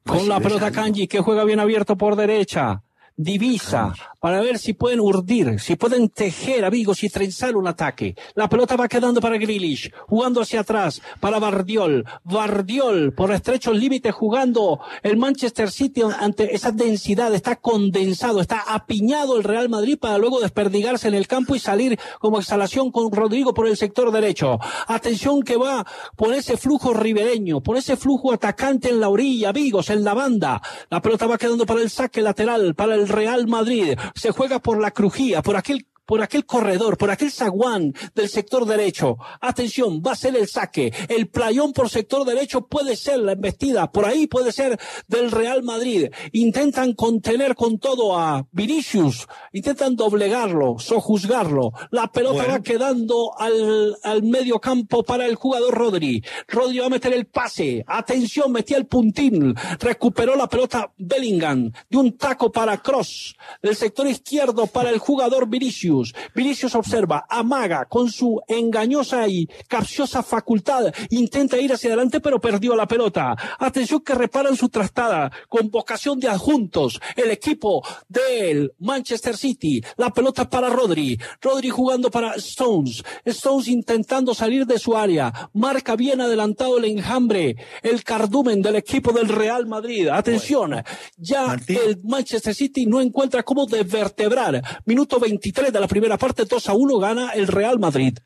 Pues con la pelota Kanji, que juega bien abierto por derecha, divisa para ver si pueden urdir, si pueden tejer amigos y trenzar un ataque. La pelota va quedando para Grealish, jugando hacia atrás, para Bardiol. Bardiol, por estrechos límites, jugando el Manchester City ante esa densidad, está condensado, está apiñado el Real Madrid para luego desperdigarse en el campo y salir como exhalación con Rodrigo por el sector derecho. Atención que va por ese flujo ribereño, por ese flujo atacante en la orilla, amigos, en la banda. La pelota va quedando para el saque lateral, para el Real Madrid se juega por la crujía, por aquel por aquel corredor, por aquel zaguán del sector derecho. Atención, va a ser el saque. El playón por sector derecho puede ser la embestida, por ahí puede ser del Real Madrid. Intentan contener con todo a Vinicius, intentan doblegarlo, sojuzgarlo. La pelota va quedando al, al medio campo para el jugador Rodri. Rodri va a meter el pase. Atención, metía el puntín. Recuperó la pelota Bellingham de un taco para Cross, del sector izquierdo para el jugador Vinicius Vinicius. observa, amaga con su engañosa y capciosa facultad, intenta ir hacia adelante pero perdió la pelota. Atención que reparan su trastada con vocación de adjuntos el equipo del Manchester City. La pelota para Rodri. Rodri jugando para Stones. Stones intentando salir de su área. Marca bien adelantado el enjambre, el cardumen del equipo del Real Madrid. Atención, ya el Manchester City no encuentra cómo desvertebrar. Minuto 23 de la primera parte, 2 a 1 gana el Real Madrid.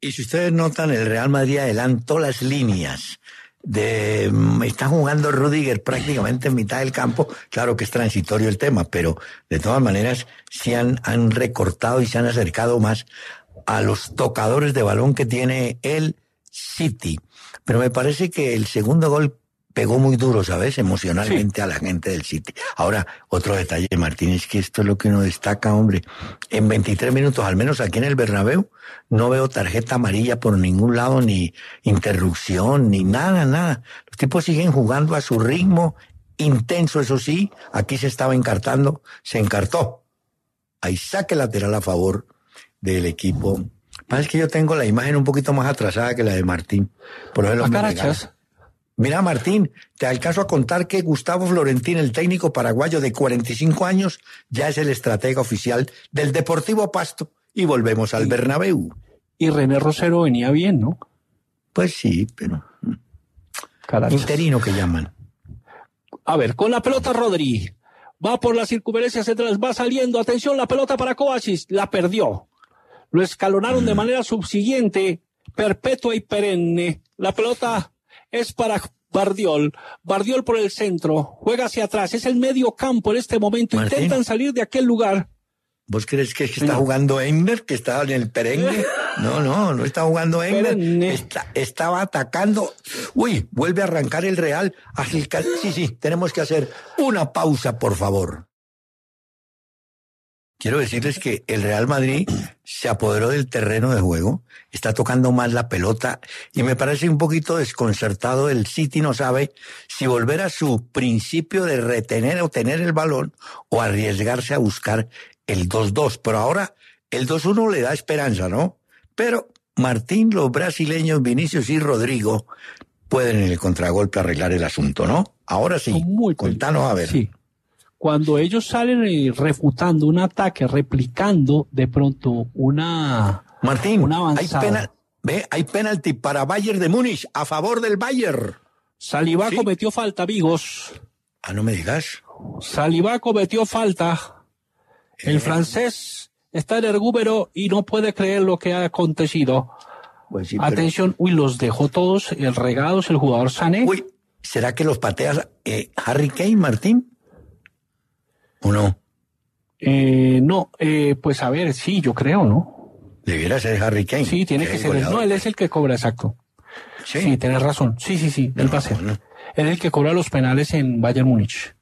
Y si ustedes notan, el Real Madrid adelantó las líneas. De, mm, está jugando Rudiger prácticamente en mitad del campo. Claro que es transitorio el tema, pero de todas maneras se han, han recortado y se han acercado más a los tocadores de balón que tiene el City. Pero me parece que el segundo gol pegó muy duro, ¿sabes? Emocionalmente a la gente del sitio. Ahora, otro detalle, Martín, es que esto es lo que uno destaca, hombre. En 23 minutos, al menos aquí en el Bernabéu, no veo tarjeta amarilla por ningún lado, ni interrupción, ni nada, nada. Los tipos siguen jugando a su ritmo intenso, eso sí. Aquí se estaba encartando, se encartó. Ahí saque lateral a favor del equipo. Pasa que yo tengo la imagen un poquito más atrasada que la de Martín. Por ah, Mira, Martín, te alcanzo a contar que Gustavo Florentín, el técnico paraguayo de 45 años, ya es el estratega oficial del Deportivo Pasto. Y volvemos al Bernabéu. Y René Rosero venía bien, ¿no? Pues sí, pero... Mm, interino que llaman. A ver, con la pelota Rodríguez. Va por la circunferencia central, va saliendo. Atención, la pelota para Coasis, La perdió. Lo escalonaron de mm. manera subsiguiente, perpetua y perenne. La pelota es para Bardiol. Bardiol por el centro, juega hacia atrás, es el medio campo en este momento. Intentan salir de aquel lugar. ¿Vos crees que está jugando Ember, que está en el perengue? [LAUGHS] No, no, no está jugando Ember. estaba atacando. Uy, vuelve a arrancar el Real. sí, sí, tenemos que hacer una pausa, por favor quiero decirles que el Real Madrid se apoderó del terreno de juego, está tocando más la pelota y me parece un poquito desconcertado. El City no sabe si volver a su principio de retener o tener el balón o arriesgarse a buscar el 2-2. Pero ahora el 2-1 le da esperanza, ¿no? Pero Martín, los brasileños Vinicius y Rodrigo pueden en el contragolpe arreglar el asunto, ¿no? Ahora sí, contanos a ver. Sí cuando ellos salen eh, refutando un ataque, replicando de pronto una. Martín, una avanzada, hay, ¿ve? hay penalti para Bayern de Múnich a favor del Bayern. Salivá cometió falta, amigos. Ah, no me digas. Salivá cometió falta. Eh. El francés está en el y no puede creer lo que ha acontecido. Pues Atención, uy, los dejó todos el regados el jugador Sané. Uy, ¿será que los patea eh, Harry Kane, Martín? ¿O no? Eh, no, eh, pues a ver, sí, yo creo, ¿no? Debiera ser Harry Kane. Sí, tiene que, ser. él. No, él es el que cobra, exacto. Sí, sí tenés razón. Sí, sí, sí, él pase. Él es el que cobra los penales en Bayern Múnich.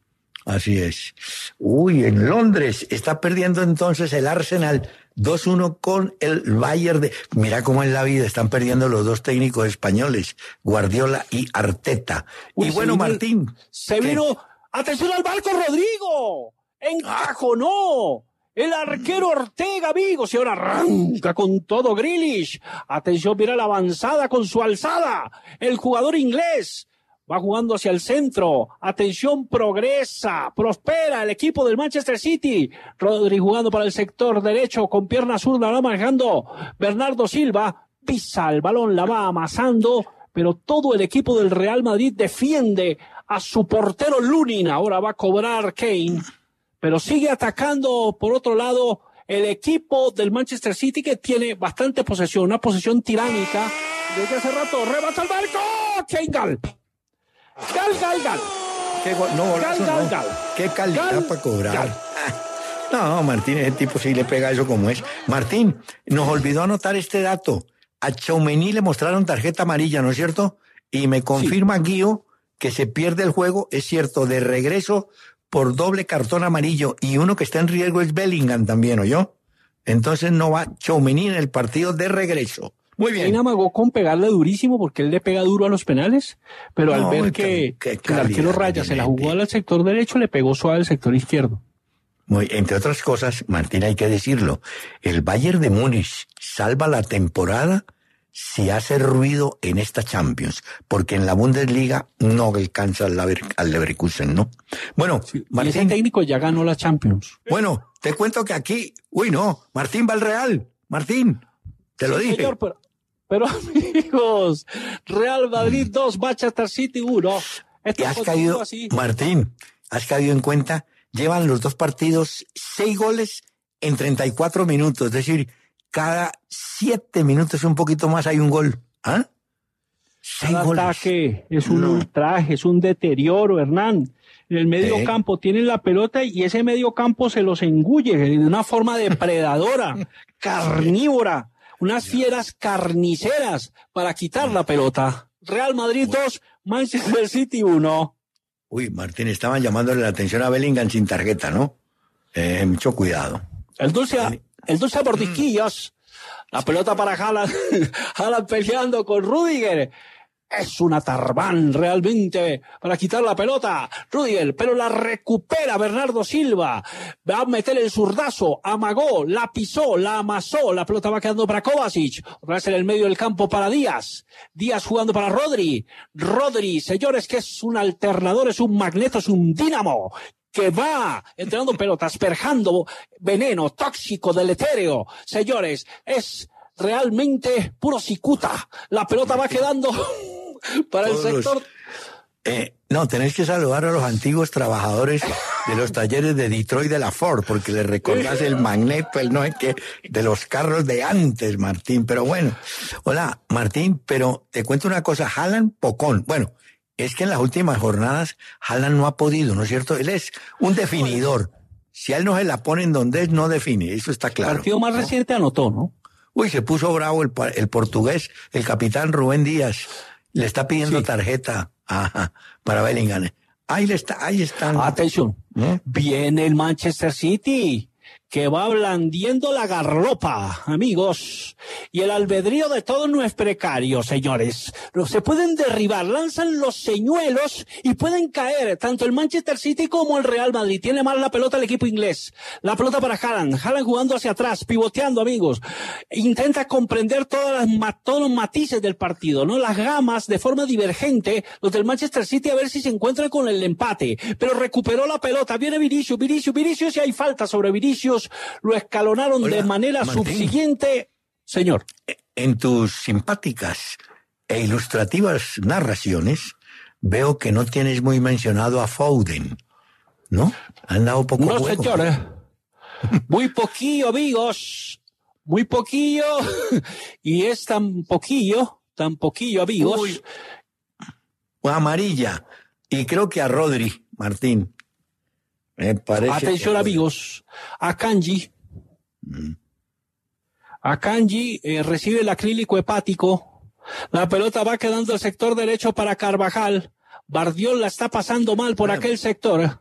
Así es. Uy, en Londres está perdiendo entonces el Arsenal 2-1 con el Bayern de... Mira cómo es la vida, están perdiendo los dos técnicos españoles, Guardiola y Arteta. y bueno, Martín. Se vino... ¡Atención al barco, Rodrigo! no. El arquero Ortega Vigo se ahora arranca con todo grillish Atención, mira la avanzada con su alzada. El jugador inglés va jugando hacia el centro. Atención, progresa, prospera el equipo del Manchester City. Rodri jugando para el sector derecho con pierna zurda, la manejando Bernardo Silva. Pisa el balón, la va amasando, pero todo el equipo del Real Madrid defiende a su portero Lunin. Ahora va a cobrar Kane pero sigue atacando por otro lado el equipo del Manchester City que tiene bastante posesión, una posesión tiránica. Desde hace rato rebata el barco. ¡Qué Gal. Gal, Gal, Gal. no, gal, gal, Qué calidad para cobrar. Ah. No, Martín, ese tipo sí le pega eso como es. Martín, nos olvidó anotar este dato. A Chaumení le mostraron tarjeta amarilla, ¿no es cierto? Y me confirma Guío que se pierde el juego, es cierto, de regreso por doble cartón amarillo y uno que está en riesgo es Bellingham también, ¿o yo? Entonces no va Choumini en el partido de regreso. Muy bien. amagó con pegarle durísimo porque él le pega duro a los penales, pero al ver que, que el arquero Raya se la jugó al sector derecho, le pegó suave al sector izquierdo. Muy, entre otras cosas, Martín, hay que decirlo, el Bayern de Múnich salva la temporada si hace ruido en esta Champions, porque en la Bundesliga no alcanza al, Leverkusen, ¿no? Bueno, Martín. Y ese técnico ya ganó la Champions. Bueno, te cuento que aquí, uy, no, Martín va al Real. Martín, te lo dije. pero, [LAUGHS] amigos, Real Madrid 2, Manchester City 1. Y has caído, así. Martín, has caído en cuenta, llevan los dos partidos seis goles en 34 minutos, es decir, cada siete minutos y un poquito más hay un gol. ¿Ah? ataque es un traje, ultraje, es un deterioro, Hernán. En el medio campo tienen la pelota y ese medio campo se los engulle de una forma [LAUGHS] depredadora, carnívora, unas fieras carniceras para quitar la pelota. Real Madrid 2, Manchester City 1. Uy, Martín, estaban llamándole la atención a Bellingham sin tarjeta, ¿no? Eh, mucho cuidado. Entonces, el dulce por mm. La pelota para Haaland. [LAUGHS] Haaland peleando con Rudiger. Es una tarbán realmente para quitar la pelota. Rudiger, pero la recupera Bernardo Silva. Va a meter el zurdazo. Amagó, la pisó, la amasó. La pelota va quedando para Kovacic. va a en el medio del campo para Díaz. Díaz jugando para Rodri. Rodri, señores, que es un alternador, es un magneto, es un dínamo que va entrenando pelotas, perjando veneno tóxico, deletéreo. Señores, es realmente puro cicuta. La pelota va quedando [LAUGHS] para el sector. Eh, no, tenéis que saludar a los antiguos trabajadores de los talleres de Detroit de la Ford, porque les recordás el magneto, el no es que, de los carros de antes, Martín. Pero bueno, hola, Martín, pero te cuento una cosa, Jalan Pocón. Bueno, es que en las últimas jornadas Haaland no ha podido, ¿no es cierto? Él es un definidor. Si a él no se la pone en donde es, no define, eso está claro. El partido más reciente anotó, ¿no? Uy, se puso bravo el, portugués, el capitán Rubén Díaz. Le está pidiendo tarjeta Ajá, para Bellingham. Ahí, le está, ahí están. Atención. ¿Eh? Viene el Manchester City que va blandiendo la garropa, amigos. Y el albedrío de todos no es precario, señores. Se pueden derribar, lanzan los señuelos y pueden caer. Tanto el Manchester City como el Real Madrid. Tiene mal la pelota el equipo inglés. La pelota para Haaland. Haaland jugando hacia atrás, pivoteando, amigos. Intenta comprender todas las, todos los matices del partido, ¿no? Las gamas de forma divergente, los del Manchester City, a ver si se encuentra con el empate. Pero recuperó la pelota. Viene Vinicius, Vinicius, Vinicius si hay falta sobre Vinicius lo escalonaron de manera subsiguiente. Señor. En tus simpáticas e ilustrativas narraciones veo que no tienes muy mencionado a Foden, ¿no? Han dado poco. No, Muy poquillo, amigos. Muy poquillo. Y es tan poquillo, tan poquillo, amigos. amarilla. Y creo que a Rodri, Martín. Atención amigos, a Canji, mm. a eh, recibe el acrílico hepático. La pelota va quedando al sector derecho para Carvajal. Bardiol la está pasando mal por aquel sector.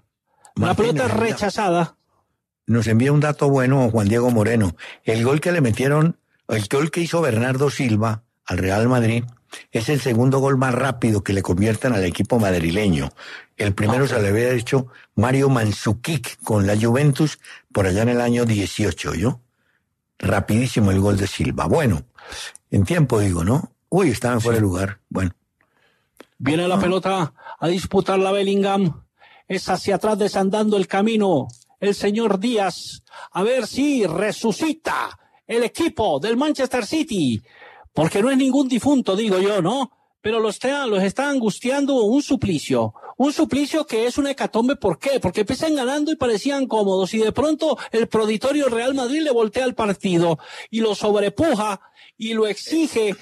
la pelota es rechazada. Nos envía un dato bueno Juan Diego Moreno. El gol que le metieron, el gol que hizo Bernardo Silva al Real Madrid es el segundo gol más rápido que le convierten al equipo madrileño. El primero se le había hecho Mario Manzukic con la Juventus por allá en el año 18, ¿yo? Rapidísimo el gol de Silva. Bueno, en tiempo digo, ¿no? Uy, estaba fuera de lugar. Bueno. Viene la pelota a disputar la Bellingham. Es hacia atrás desandando el camino el señor Díaz. A ver si resucita el equipo del Manchester City. Porque no es ningún difunto, digo yo, ¿no? Pero los, los está angustiando un suplicio un suplicio que es una hecatombe. ¿Por qué? Porque empiezan ganando y parecían cómodos y de pronto el proditorio Real Madrid le voltea al partido y lo sobrepuja y lo exige.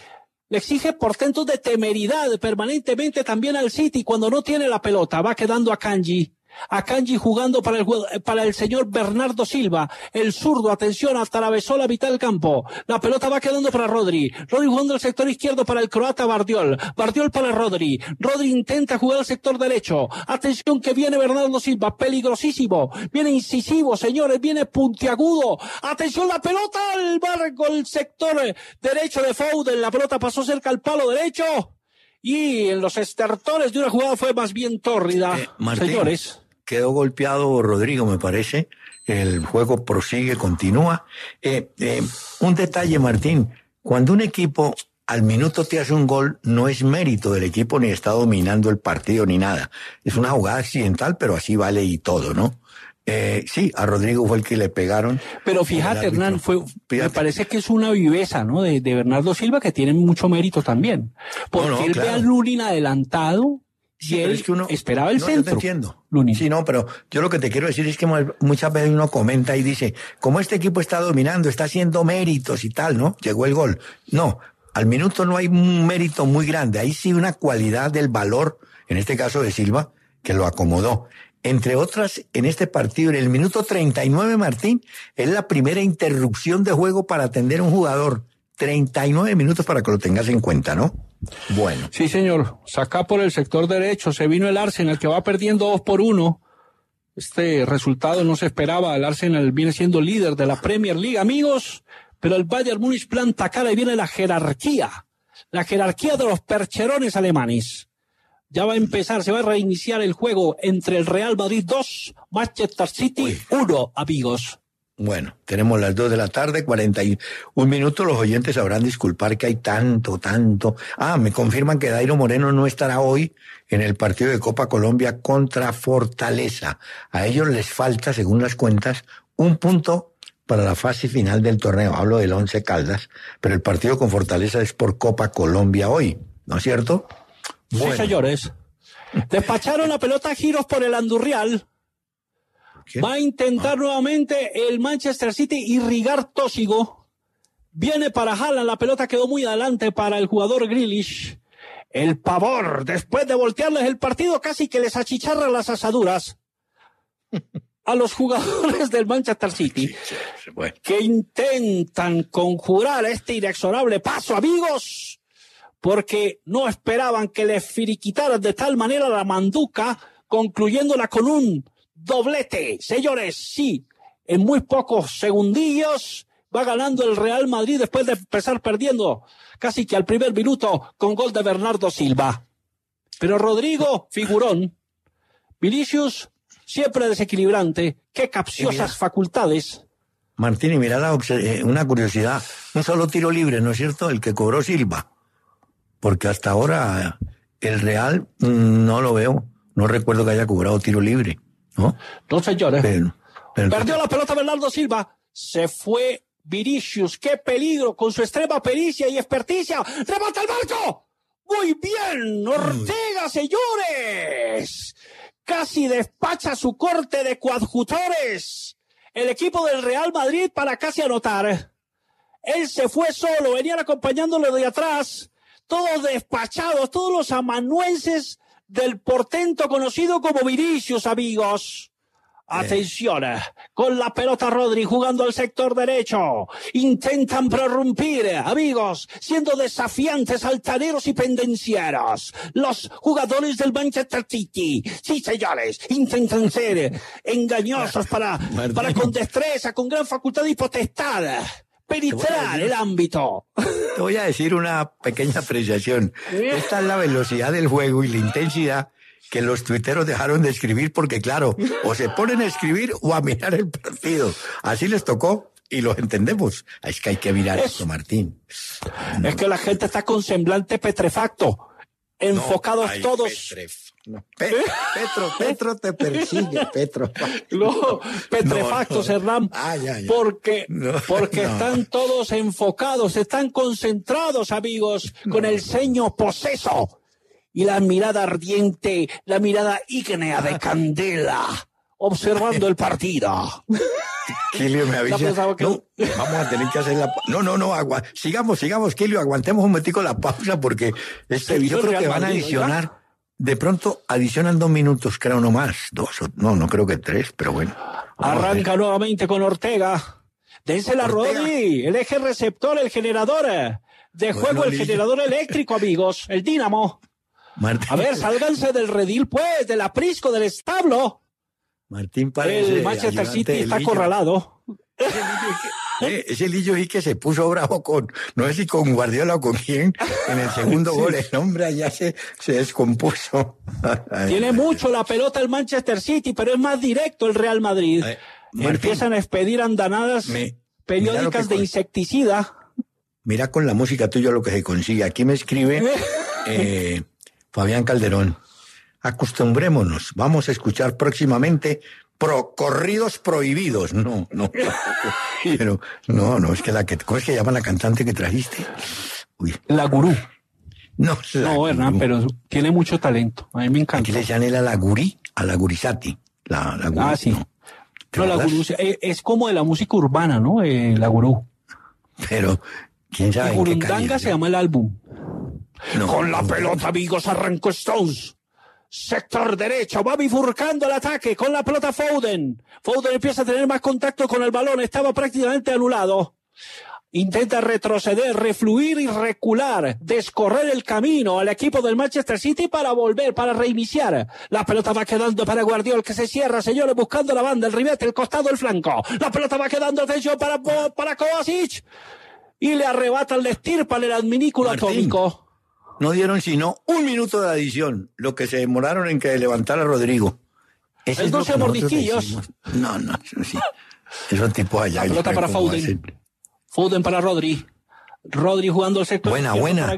Le exige por portentos de temeridad permanentemente también al City cuando no tiene la pelota. Va quedando a Kanji a Kanji jugando para el, para el señor Bernardo Silva. El zurdo, atención, atravesó la mitad del campo. La pelota va quedando para Rodri. Rodri jugando el sector izquierdo para el croata Bardiol. Bardiol para Rodri. Rodri intenta jugar al sector derecho. Atención que viene Bernardo Silva, peligrosísimo. Viene incisivo, señores, viene puntiagudo. Atención la pelota al barco, el sector derecho de Foden. La pelota pasó cerca al palo derecho y en los estertores de una jugada fue más bien tórrida, eh, señores quedó golpeado Rodrigo, me parece. El juego prosigue, continúa. Eh, eh, un detalle, Martín, cuando un equipo al minuto te hace un gol, no es mérito del equipo ni está dominando el partido ni nada. Es una jugada accidental, pero así vale y todo, ¿no? Eh, sí, a Rodrigo fue el que le pegaron. Pero fíjate, Hernán, fue, me parece que es una viveza, ¿no? De, Bernardo Silva que tiene mucho mérito también. Porque él ve al adelantado esperaba el centro. entiendo. Sí, no, pero yo lo que te quiero decir es que muchas veces uno comenta y dice, como este equipo está dominando, está haciendo méritos y tal, ¿no? Llegó el gol. No, al minuto no hay un mérito muy grande. Ahí sí una cualidad del valor, en este caso de Silva, que lo acomodó. Entre otras, en este partido, en el minuto 39, Martín, es la primera interrupción de juego para atender a un jugador. 39 minutos para que lo tengas en cuenta, ¿no? Bueno. Sí, señor. Sacá por el sector derecho. Se vino el Arsenal que va perdiendo 2 por 1. Este resultado no se esperaba. El Arsenal viene siendo líder de la Premier League, amigos. Pero el Bayern Munich planta cara y viene la jerarquía. La jerarquía de los percherones alemanes. Ya va a empezar, se va a reiniciar el juego entre el Real Madrid 2, Manchester City 1, amigos. Bueno, tenemos las dos de la tarde, y un minutos. Los oyentes sabrán disculpar que hay tanto, tanto. Ah, me confirman que Dairo Moreno no estará hoy en el partido de Copa Colombia contra Fortaleza. A ellos les falta, según las cuentas, un punto para la fase final del torneo. Hablo del Once Caldas, pero el partido con Fortaleza es por Copa Colombia hoy, ¿no es cierto? Bueno. Sí, señores. Despacharon la pelota a giros por el Andurrial Va a intentar ah. nuevamente el Manchester City irrigar Tósigo Viene para Haaland, la pelota quedó muy adelante para el jugador Grealish. El pavor, después de voltearles el partido, casi que les achicharra las asaduras [LAUGHS] a los jugadores del Manchester City que intentan conjurar este inexorable paso, amigos, porque no esperaban que les firiquitaran de tal manera la manduca, concluyéndola con un doblete. Señores, sí, en muy pocos segundillos va ganando el Real Madrid después de empezar perdiendo casi que al primer minuto con gol de Bernardo Silva. Pero Rodrigo, figurón, Milicius siempre desequilibrante, qué capciosas facultades. Martín, y mira eh, una curiosidad, un solo tiro libre, ¿no es cierto? El que cobró Silva, porque hasta ahora eh, el Real mm, no lo veo, no recuerdo que haya cobrado tiro libre. ¿no? señores. Perdió la pelota Bernardo Silva. Se fue viricius ¡Qué peligro! Con su extrema pericia y experticia. ¡Remata el barco! Muy bien, Ortega, señores. Casi despacha su corte de coadjutores. El equipo del Real Madrid para casi anotar. Él se fue solo, venían acompañándolo de atrás, todos despachados, todos los amanuenses del portento conocido como Vinicius, amigos. Eh. Atención, eh. con la pelota Rodri jugando al sector derecho. Intentan prorrumpir, eh, amigos, siendo desafiantes, altaneros y pendencieros. Los jugadores del Manchester City, sí señores, intentan ser engañosos ah, para, para con destreza, con gran facultad y potestad penetrar el ámbito. Te voy a decir una pequeña apreciación. Esta es la velocidad del juego y la intensidad que los tuiteros dejaron de escribir porque, claro, o se ponen a escribir o a mirar el partido. Así les tocó y los entendemos. Es que hay que mirar esto, Martín. Es que la gente está con semblante petrefacto, enfocados todos no, ¿Eh? Petro, Petro, te persigue, [LAUGHS] Petro. No, petrefactos, ah, Porque, están todos enfocados, están concentrados, amigos, con el seño poseso y la mirada ardiente, la mirada ígnea de candela, observando el partido. Kilio [LAUGHS] me avisa. vamos a tener que hacer la. No, no, no, agua. Sigamos, sigamos, Kilio, aguantemos un momentico la pausa porque este, yo creo que van a adicionar de pronto adicionan dos minutos, creo, no más, dos, no, no creo que tres, pero bueno. Arranca nuevamente con Ortega. Desde la Rodi, el eje receptor, el generador eh, de juego, el generador eléctrico, amigos, el Dinamo A ver, sálganse del redil, pues, del aprisco, del establo. Martín parece El eh, Manchester City está acorralado. ¿Eh? Ese Lillo y que se puso bravo con, no sé si con Guardiola o con quién, en el segundo [LAUGHS] gol el hombre ya se, se descompuso. [LAUGHS] Tiene mucho la pelota el Manchester City, pero es más directo el Real Madrid. Eh, Empiezan a expedir andanadas periódicas de insecticida. Mira con la música tuya lo que se consigue. Aquí me escribe [LAUGHS] eh, Fabián Calderón acostumbrémonos. Vamos a escuchar próximamente pro, corridos prohibidos. No, no. [LAUGHS] Pero, no, no, es que la que, ¿cómo es que llama la cantante que trajiste? La gurú. No, no Hernán, pero tiene mucho talento. A mí me encanta. Aquí le llaman la gurí, a la Gurisati. La, la ah, sí. No, la gurú eh, es como de la música urbana, ¿no? Eh, la gurú. Pero, ¿quién sabe? qué Burundanga se llama el álbum. Con la pelota, amigos, arrancó Stones sector derecho, va bifurcando el ataque con la pelota Foden. Foden empieza a tener más contacto con el balón, estaba prácticamente anulado. Intenta retroceder, refluir y recular, descorrer el camino al equipo del Manchester City para volver, para reiniciar. La pelota va quedando para Guardiola que se cierra, señores, buscando la banda, el ribete, el costado, el flanco. La pelota va quedando, atención para, para Kovacic. Y le arrebata, le estirpan el adminículo atómico no dieron sino un minuto de adición, lo que se demoraron en que levantara Rodrigo. el 12 mordisquillos. No, no, sí. Es tipo allá. La pelota para Foden. Foden para Rodri. Rodri jugando el sector buena, buena.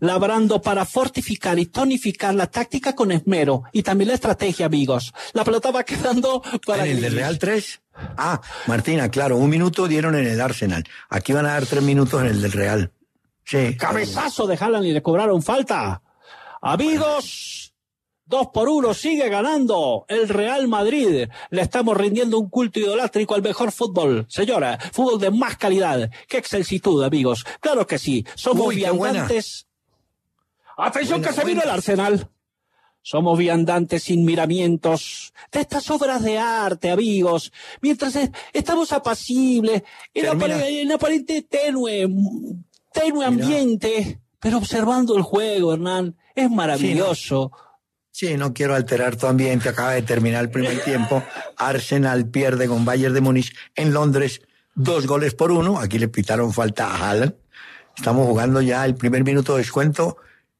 labrando para fortificar y tonificar la táctica con esmero y también la estrategia, amigos. La pelota va quedando para en el del Real 3. Ah, Martina, claro, un minuto dieron en el Arsenal. Aquí van a dar tres minutos en el del Real. Sí, [LAUGHS] Cabezazo de Haaland y le cobraron falta. Amigos, dos por uno, sigue ganando el Real Madrid. Le estamos rindiendo un culto idolátrico al mejor fútbol, señora. Fútbol de más calidad. Qué excelsitud, amigos. Claro que sí. Somos viandantes. Atención que se vino el Arsenal. Somos viandantes sin miramientos de estas obras de arte, amigos. Mientras estamos apacibles, en aparente tenue tenue ambiente, pero observando el juego, Hernán. Es maravilloso. Sí no. quiero alterar tu ambiente. Acaba de terminar el primer tiempo. Arsenal pierde con Bayern de Munich en Londres. Dos goles por uno. Aquí le pitaron falta a Haaland. Estamos jugando ya el primer minuto de descuento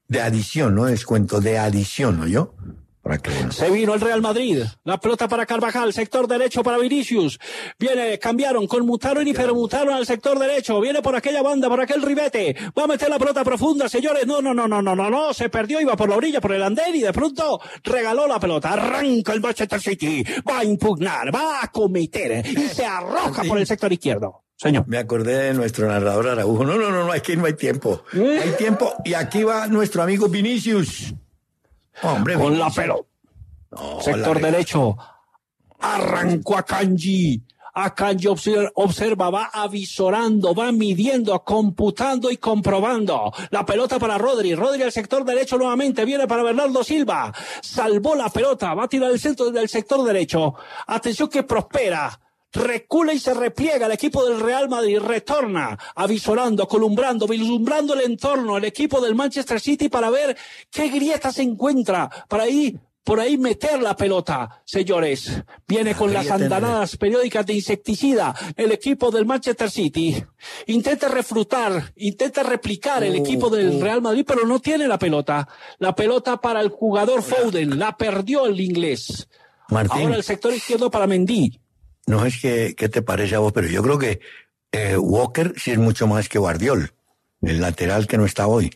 de adición, no descuento, de adición, ¿no yo? Ah, se vino el Real Madrid. La pelota para Carvajal. Sector derecho para Vinicius. Viene, cambiaron, conmutaron y permutaron al sector derecho. Viene por aquella banda, por aquel ribete. Va a meter la pelota profunda, señores. No, no, no, no, no, no, no. Se perdió, iba por la orilla, por el andén y de pronto regaló la pelota. Arranca el Manchester City. Va a impugnar, va a cometer y se arroja por el sector izquierdo. Señor. Me acordé de nuestro narrador Araújo, No, no, no, no, es no hay tiempo. ¿Eh? Hay tiempo y aquí va nuestro amigo Vinicius. Hombre, con la pelota. Sector derecho. Arrancó a Kanji. A Kanji observa, va avisorando, va midiendo, computando y comprobando. La pelota para Rodri. Rodri al sector derecho nuevamente. Viene para Bernardo Silva. Salvó la pelota. Va a tirar el centro del sector derecho. Atención que prospera recula y se repliega el equipo del Real Madrid, retorna avisorando, columbrando, vislumbrando el entorno, el equipo del Manchester City para ver qué grieta se encuentra para ahí por ahí meter la pelota, señores. Viene con las andanadas periódicas de insecticida el equipo del Manchester City. Intenta refrutar, intenta replicar el uh, equipo del uh. Real Madrid, pero no tiene la pelota. La pelota para el jugador Foden, la perdió el inglés. Ahora el sector izquierdo para Mendy no es que, te parece a vos, pero yo creo que eh, Walker sí es mucho más que Guardiol, el lateral que no está hoy.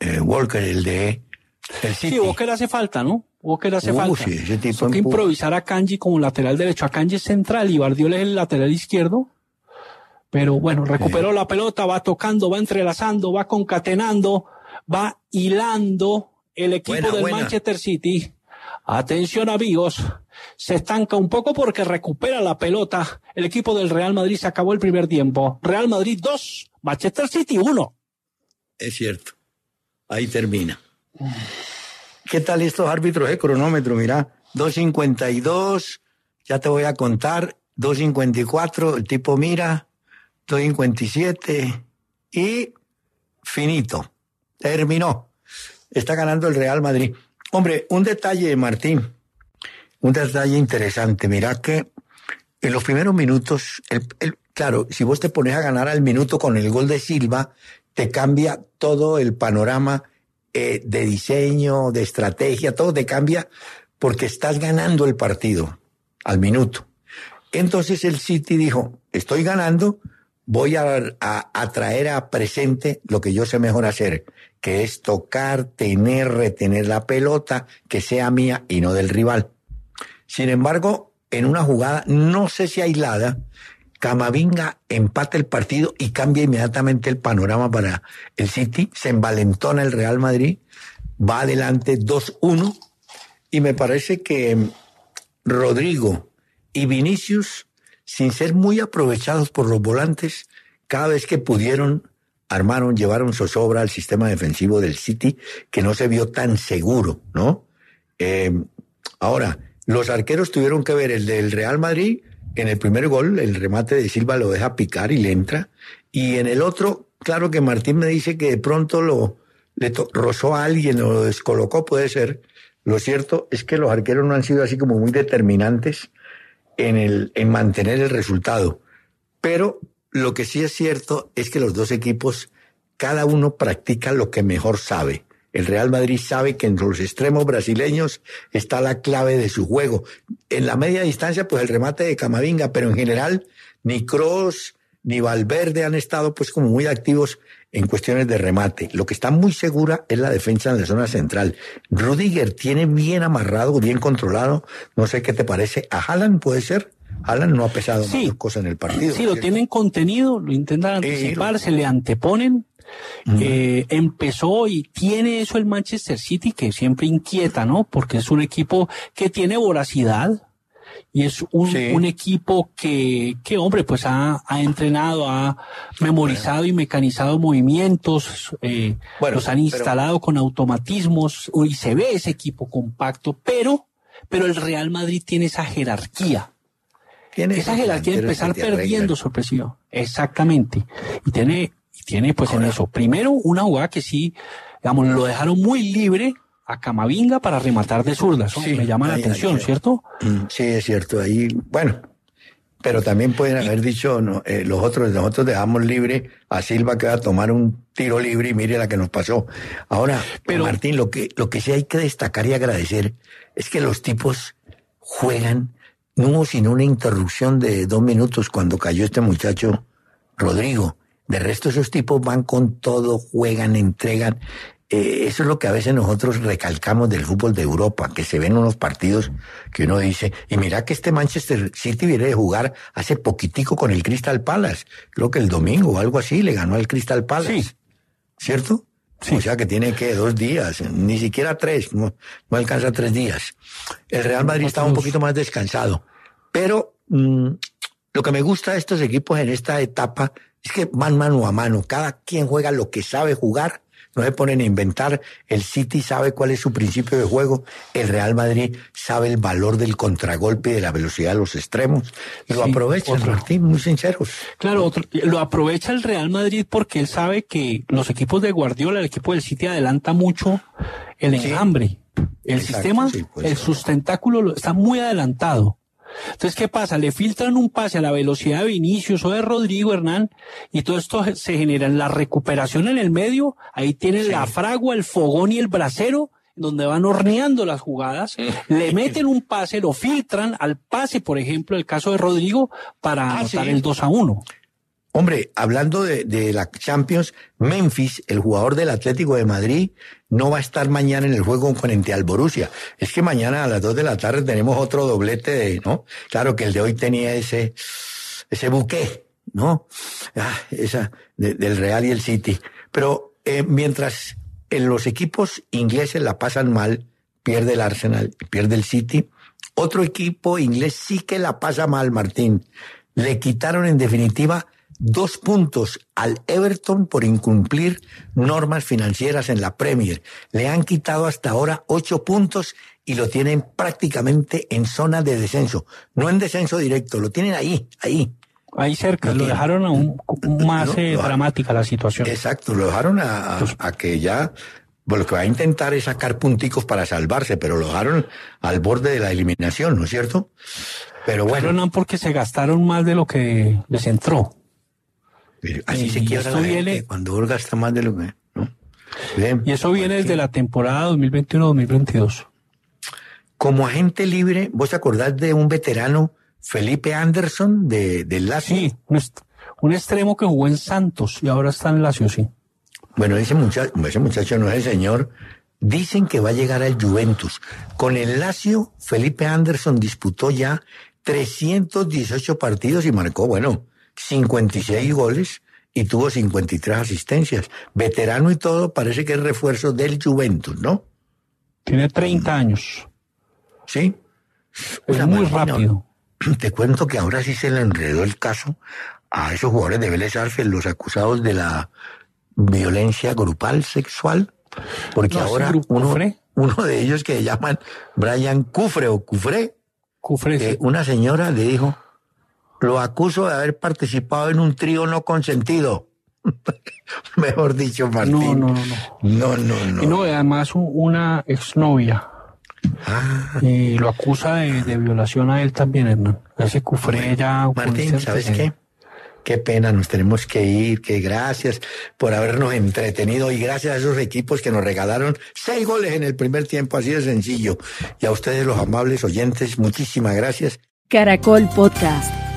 Eh, Walker, el de... Sí, Walker hace falta, ¿no? Walker hace falta. Sí, que improvisar a Kanji como lateral derecho. A Kanji es central y Guardiol es el lateral izquierdo. Pero bueno, recuperó la pelota, va tocando, va entrelazando, va concatenando, va hilando el equipo del Manchester City. Atención amigos, se estanca un poco porque recupera la pelota. El equipo del Real Madrid se acabó el primer tiempo. Real Madrid 2, Manchester City 1. Es cierto. Ahí termina. [SIGHS] ¿Qué tal estos árbitros de cronómetro? Mira, 2.52, ya te voy a contar, 2.54, el tipo mira, 2.57 y finito, terminó. Está ganando el Real Madrid. Hombre, un detalle, Martín un detalle interesante. Mira que en los primeros minutos, claro, si vos te pones a ganar al minuto con el gol de Silva, te cambia todo el panorama eh, de diseño, de estrategia, todo te cambia porque estás ganando el partido al minuto. Entonces el City dijo, estoy ganando, voy a, atraer a presente lo que yo sé mejor hacer, que es tocar, tener, retener la pelota, que sea mía y no del rival. Sin embargo, en una jugada, no sé si aislada, Camavinga empata el partido y cambia inmediatamente el panorama para el City. Se envalentona el Real Madrid, va adelante 2-1 y me parece que em, Rodrigo y Vinicius, sin ser muy aprovechados por los volantes, cada vez que pudieron, armaron, llevaron zozobra al sistema defensivo del City, que no se vio tan seguro, ¿no? Em, ahora, los arqueros tuvieron que ver el del Real Madrid en el primer gol, el remate de Silva lo deja picar y le entra. Y en el otro, claro que Martín me dice que de pronto lo le rozó a alguien o lo descolocó, puede ser. Lo cierto es que los arqueros no han sido así como muy determinantes en, el, en mantener el resultado. Pero lo que sí es cierto es que los dos equipos, cada uno practica lo que mejor sabe. El Real Madrid sabe que entre los extremos brasileños está la clave de su juego. En la media distancia, pues el remate de Camavinga, pero en general, ni Cross ni Valverde han estado pues como muy activos en cuestiones de remate. Lo que está muy segura es la defensa en la zona central. Rudiger tiene bien amarrado, bien controlado. No sé qué te parece. ¿A Haaland puede ser? Haaland no ha pesado sí. cosas en el partido. Sí, lo tienen contenido, lo intentan anticipar, se le anteponen eh, empezó y tiene eso el Manchester City que siempre inquieta, ¿no? Porque es un equipo que tiene voracidad, y es un, equipo que, hombre, pues ha, entrenado, ha memorizado y mecanizado movimientos, eh, los han instalado con automatismos y se ve ese equipo compacto, pero, pero el Real Madrid tiene esa jerarquía. esa jerarquía de empezar perdiendo sorpresivo. Exactamente. Y tiene tiene pues en eso. Primero, una jugada que sí, digamos, lo dejaron muy libre a Camavinga para rematar de zurda. Eso me llama la atención, ¿cierto? Mm, sí, es cierto. Ahí, bueno, pero también pueden haber dicho no, eh, los otros, nosotros dejamos libre a Silva que va a tomar un tiro libre y mire la que nos pasó. Ahora, Martín, lo que, lo que sí hay que destacar y agradecer es que los tipos juegan, no hubo sino una interrupción de dos minutos cuando cayó este muchacho Rodrigo. De resto, esos tipos van con todo, juegan, entregan. Eh, eso es lo que a veces nosotros recalcamos del fútbol de Europa, que se ven unos partidos que uno dice, y mira que este Manchester City viene de jugar hace poquitico con el Crystal Palace, creo que el domingo o algo así, le ganó al Crystal Palace. ¿Cierto? Sí. O sea que tiene que dos días, ni siquiera tres, no, alcanza tres días. El Real Madrid estaba un poquito más descansado, pero mm, lo que me gusta de estos equipos en esta etapa es que van mano a mano, cada quien juega lo que sabe jugar, no se ponen a inventar. El City sabe cuál es su principio de juego, el Real Madrid sabe el valor del contragolpe y de la velocidad de los extremos. Lo aprovecha. aprovechan, Martín, muy sinceros. Claro, lo aprovecha el Real Madrid porque él sabe que los equipos de Guardiola, el equipo del City adelanta mucho el enjambre. El sistema, el sustentáculo está muy adelantado. Entonces, ¿qué pasa? Le filtran un pase a la velocidad de Vinicius o de Rodrigo Hernán y todo esto se genera en la recuperación en el medio. Ahí tienen la fragua, el fogón y el brasero donde van horneando las jugadas, le meten un pase, lo filtran al pase, por ejemplo, el caso de Rodrigo, para ah, anotar el 2 a 1. Hombre, hablando de, la Champions, Memphis, el jugador del Atlético de Madrid, no va a estar mañana en el juego el al Borussia. Es que mañana a las 2 de la tarde tenemos otro doblete, ¿no? Claro que el de hoy tenía ese, ese buque, ¿no? Ah, esa, del Real y el City. Pero eh, mientras en los equipos ingleses la pasan mal, pierde el Arsenal, pierde el City, otro equipo inglés sí que la pasa mal, Martín. Le quitaron en definitiva dos puntos al Everton por incumplir normas financieras en la Premier. Le han quitado hasta ahora ocho puntos y lo tienen prácticamente en zona de descenso. No en descenso directo, lo tienen ahí, ahí. Ahí cerca, lo, dejaron a un más eh, dramática la situación. Exacto, lo dejaron a, que ya lo que va a intentar es sacar punticos para salvarse, pero lo dejaron al borde de la eliminación, ¿no es cierto? Pero bueno. Pero no porque se gastaron más de lo que les entró así se cuando más de lo que... y eso viene desde la temporada 2021-2022. Como agente libre, ¿vos acordás de un veterano, Felipe Anderson, de, Lazio? Sí, un, extremo que jugó en Santos y ahora está en Lazio, sí. Bueno, ese muchacho, ese muchacho no es el señor. Dicen que va a llegar al Juventus. Con el Lazio, Felipe Anderson disputó ya 318 partidos y marcó, bueno, 56 goles y tuvo 53 asistencias. Veterano y todo, parece que es refuerzo del Juventus, ¿no? Tiene 30 mm. años. Sí. Es muy rápido. [CLEARS THROAT] Te cuento que ahora sí se le enredó el caso a esos jugadores de Vélez los acusados de la violencia grupal sexual, porque ahora uno, de ellos que llaman Brian Cufre o Cufre, una señora le dijo, lo acuso de haber participado en un trío no consentido. [LAUGHS] Mejor dicho, Martín. No, no, no. No, no, no. Y no, además una exnovia. Ah. Y lo acusa de, violación a él también, Hernán. Ese Cufre Martín, ¿sabes qué? Qué pena, nos tenemos que ir. Que gracias por habernos entretenido y gracias a esos equipos que nos regalaron seis goles en el primer tiempo, así de sencillo. Y a ustedes, los amables oyentes, muchísimas gracias. Caracol Podcast.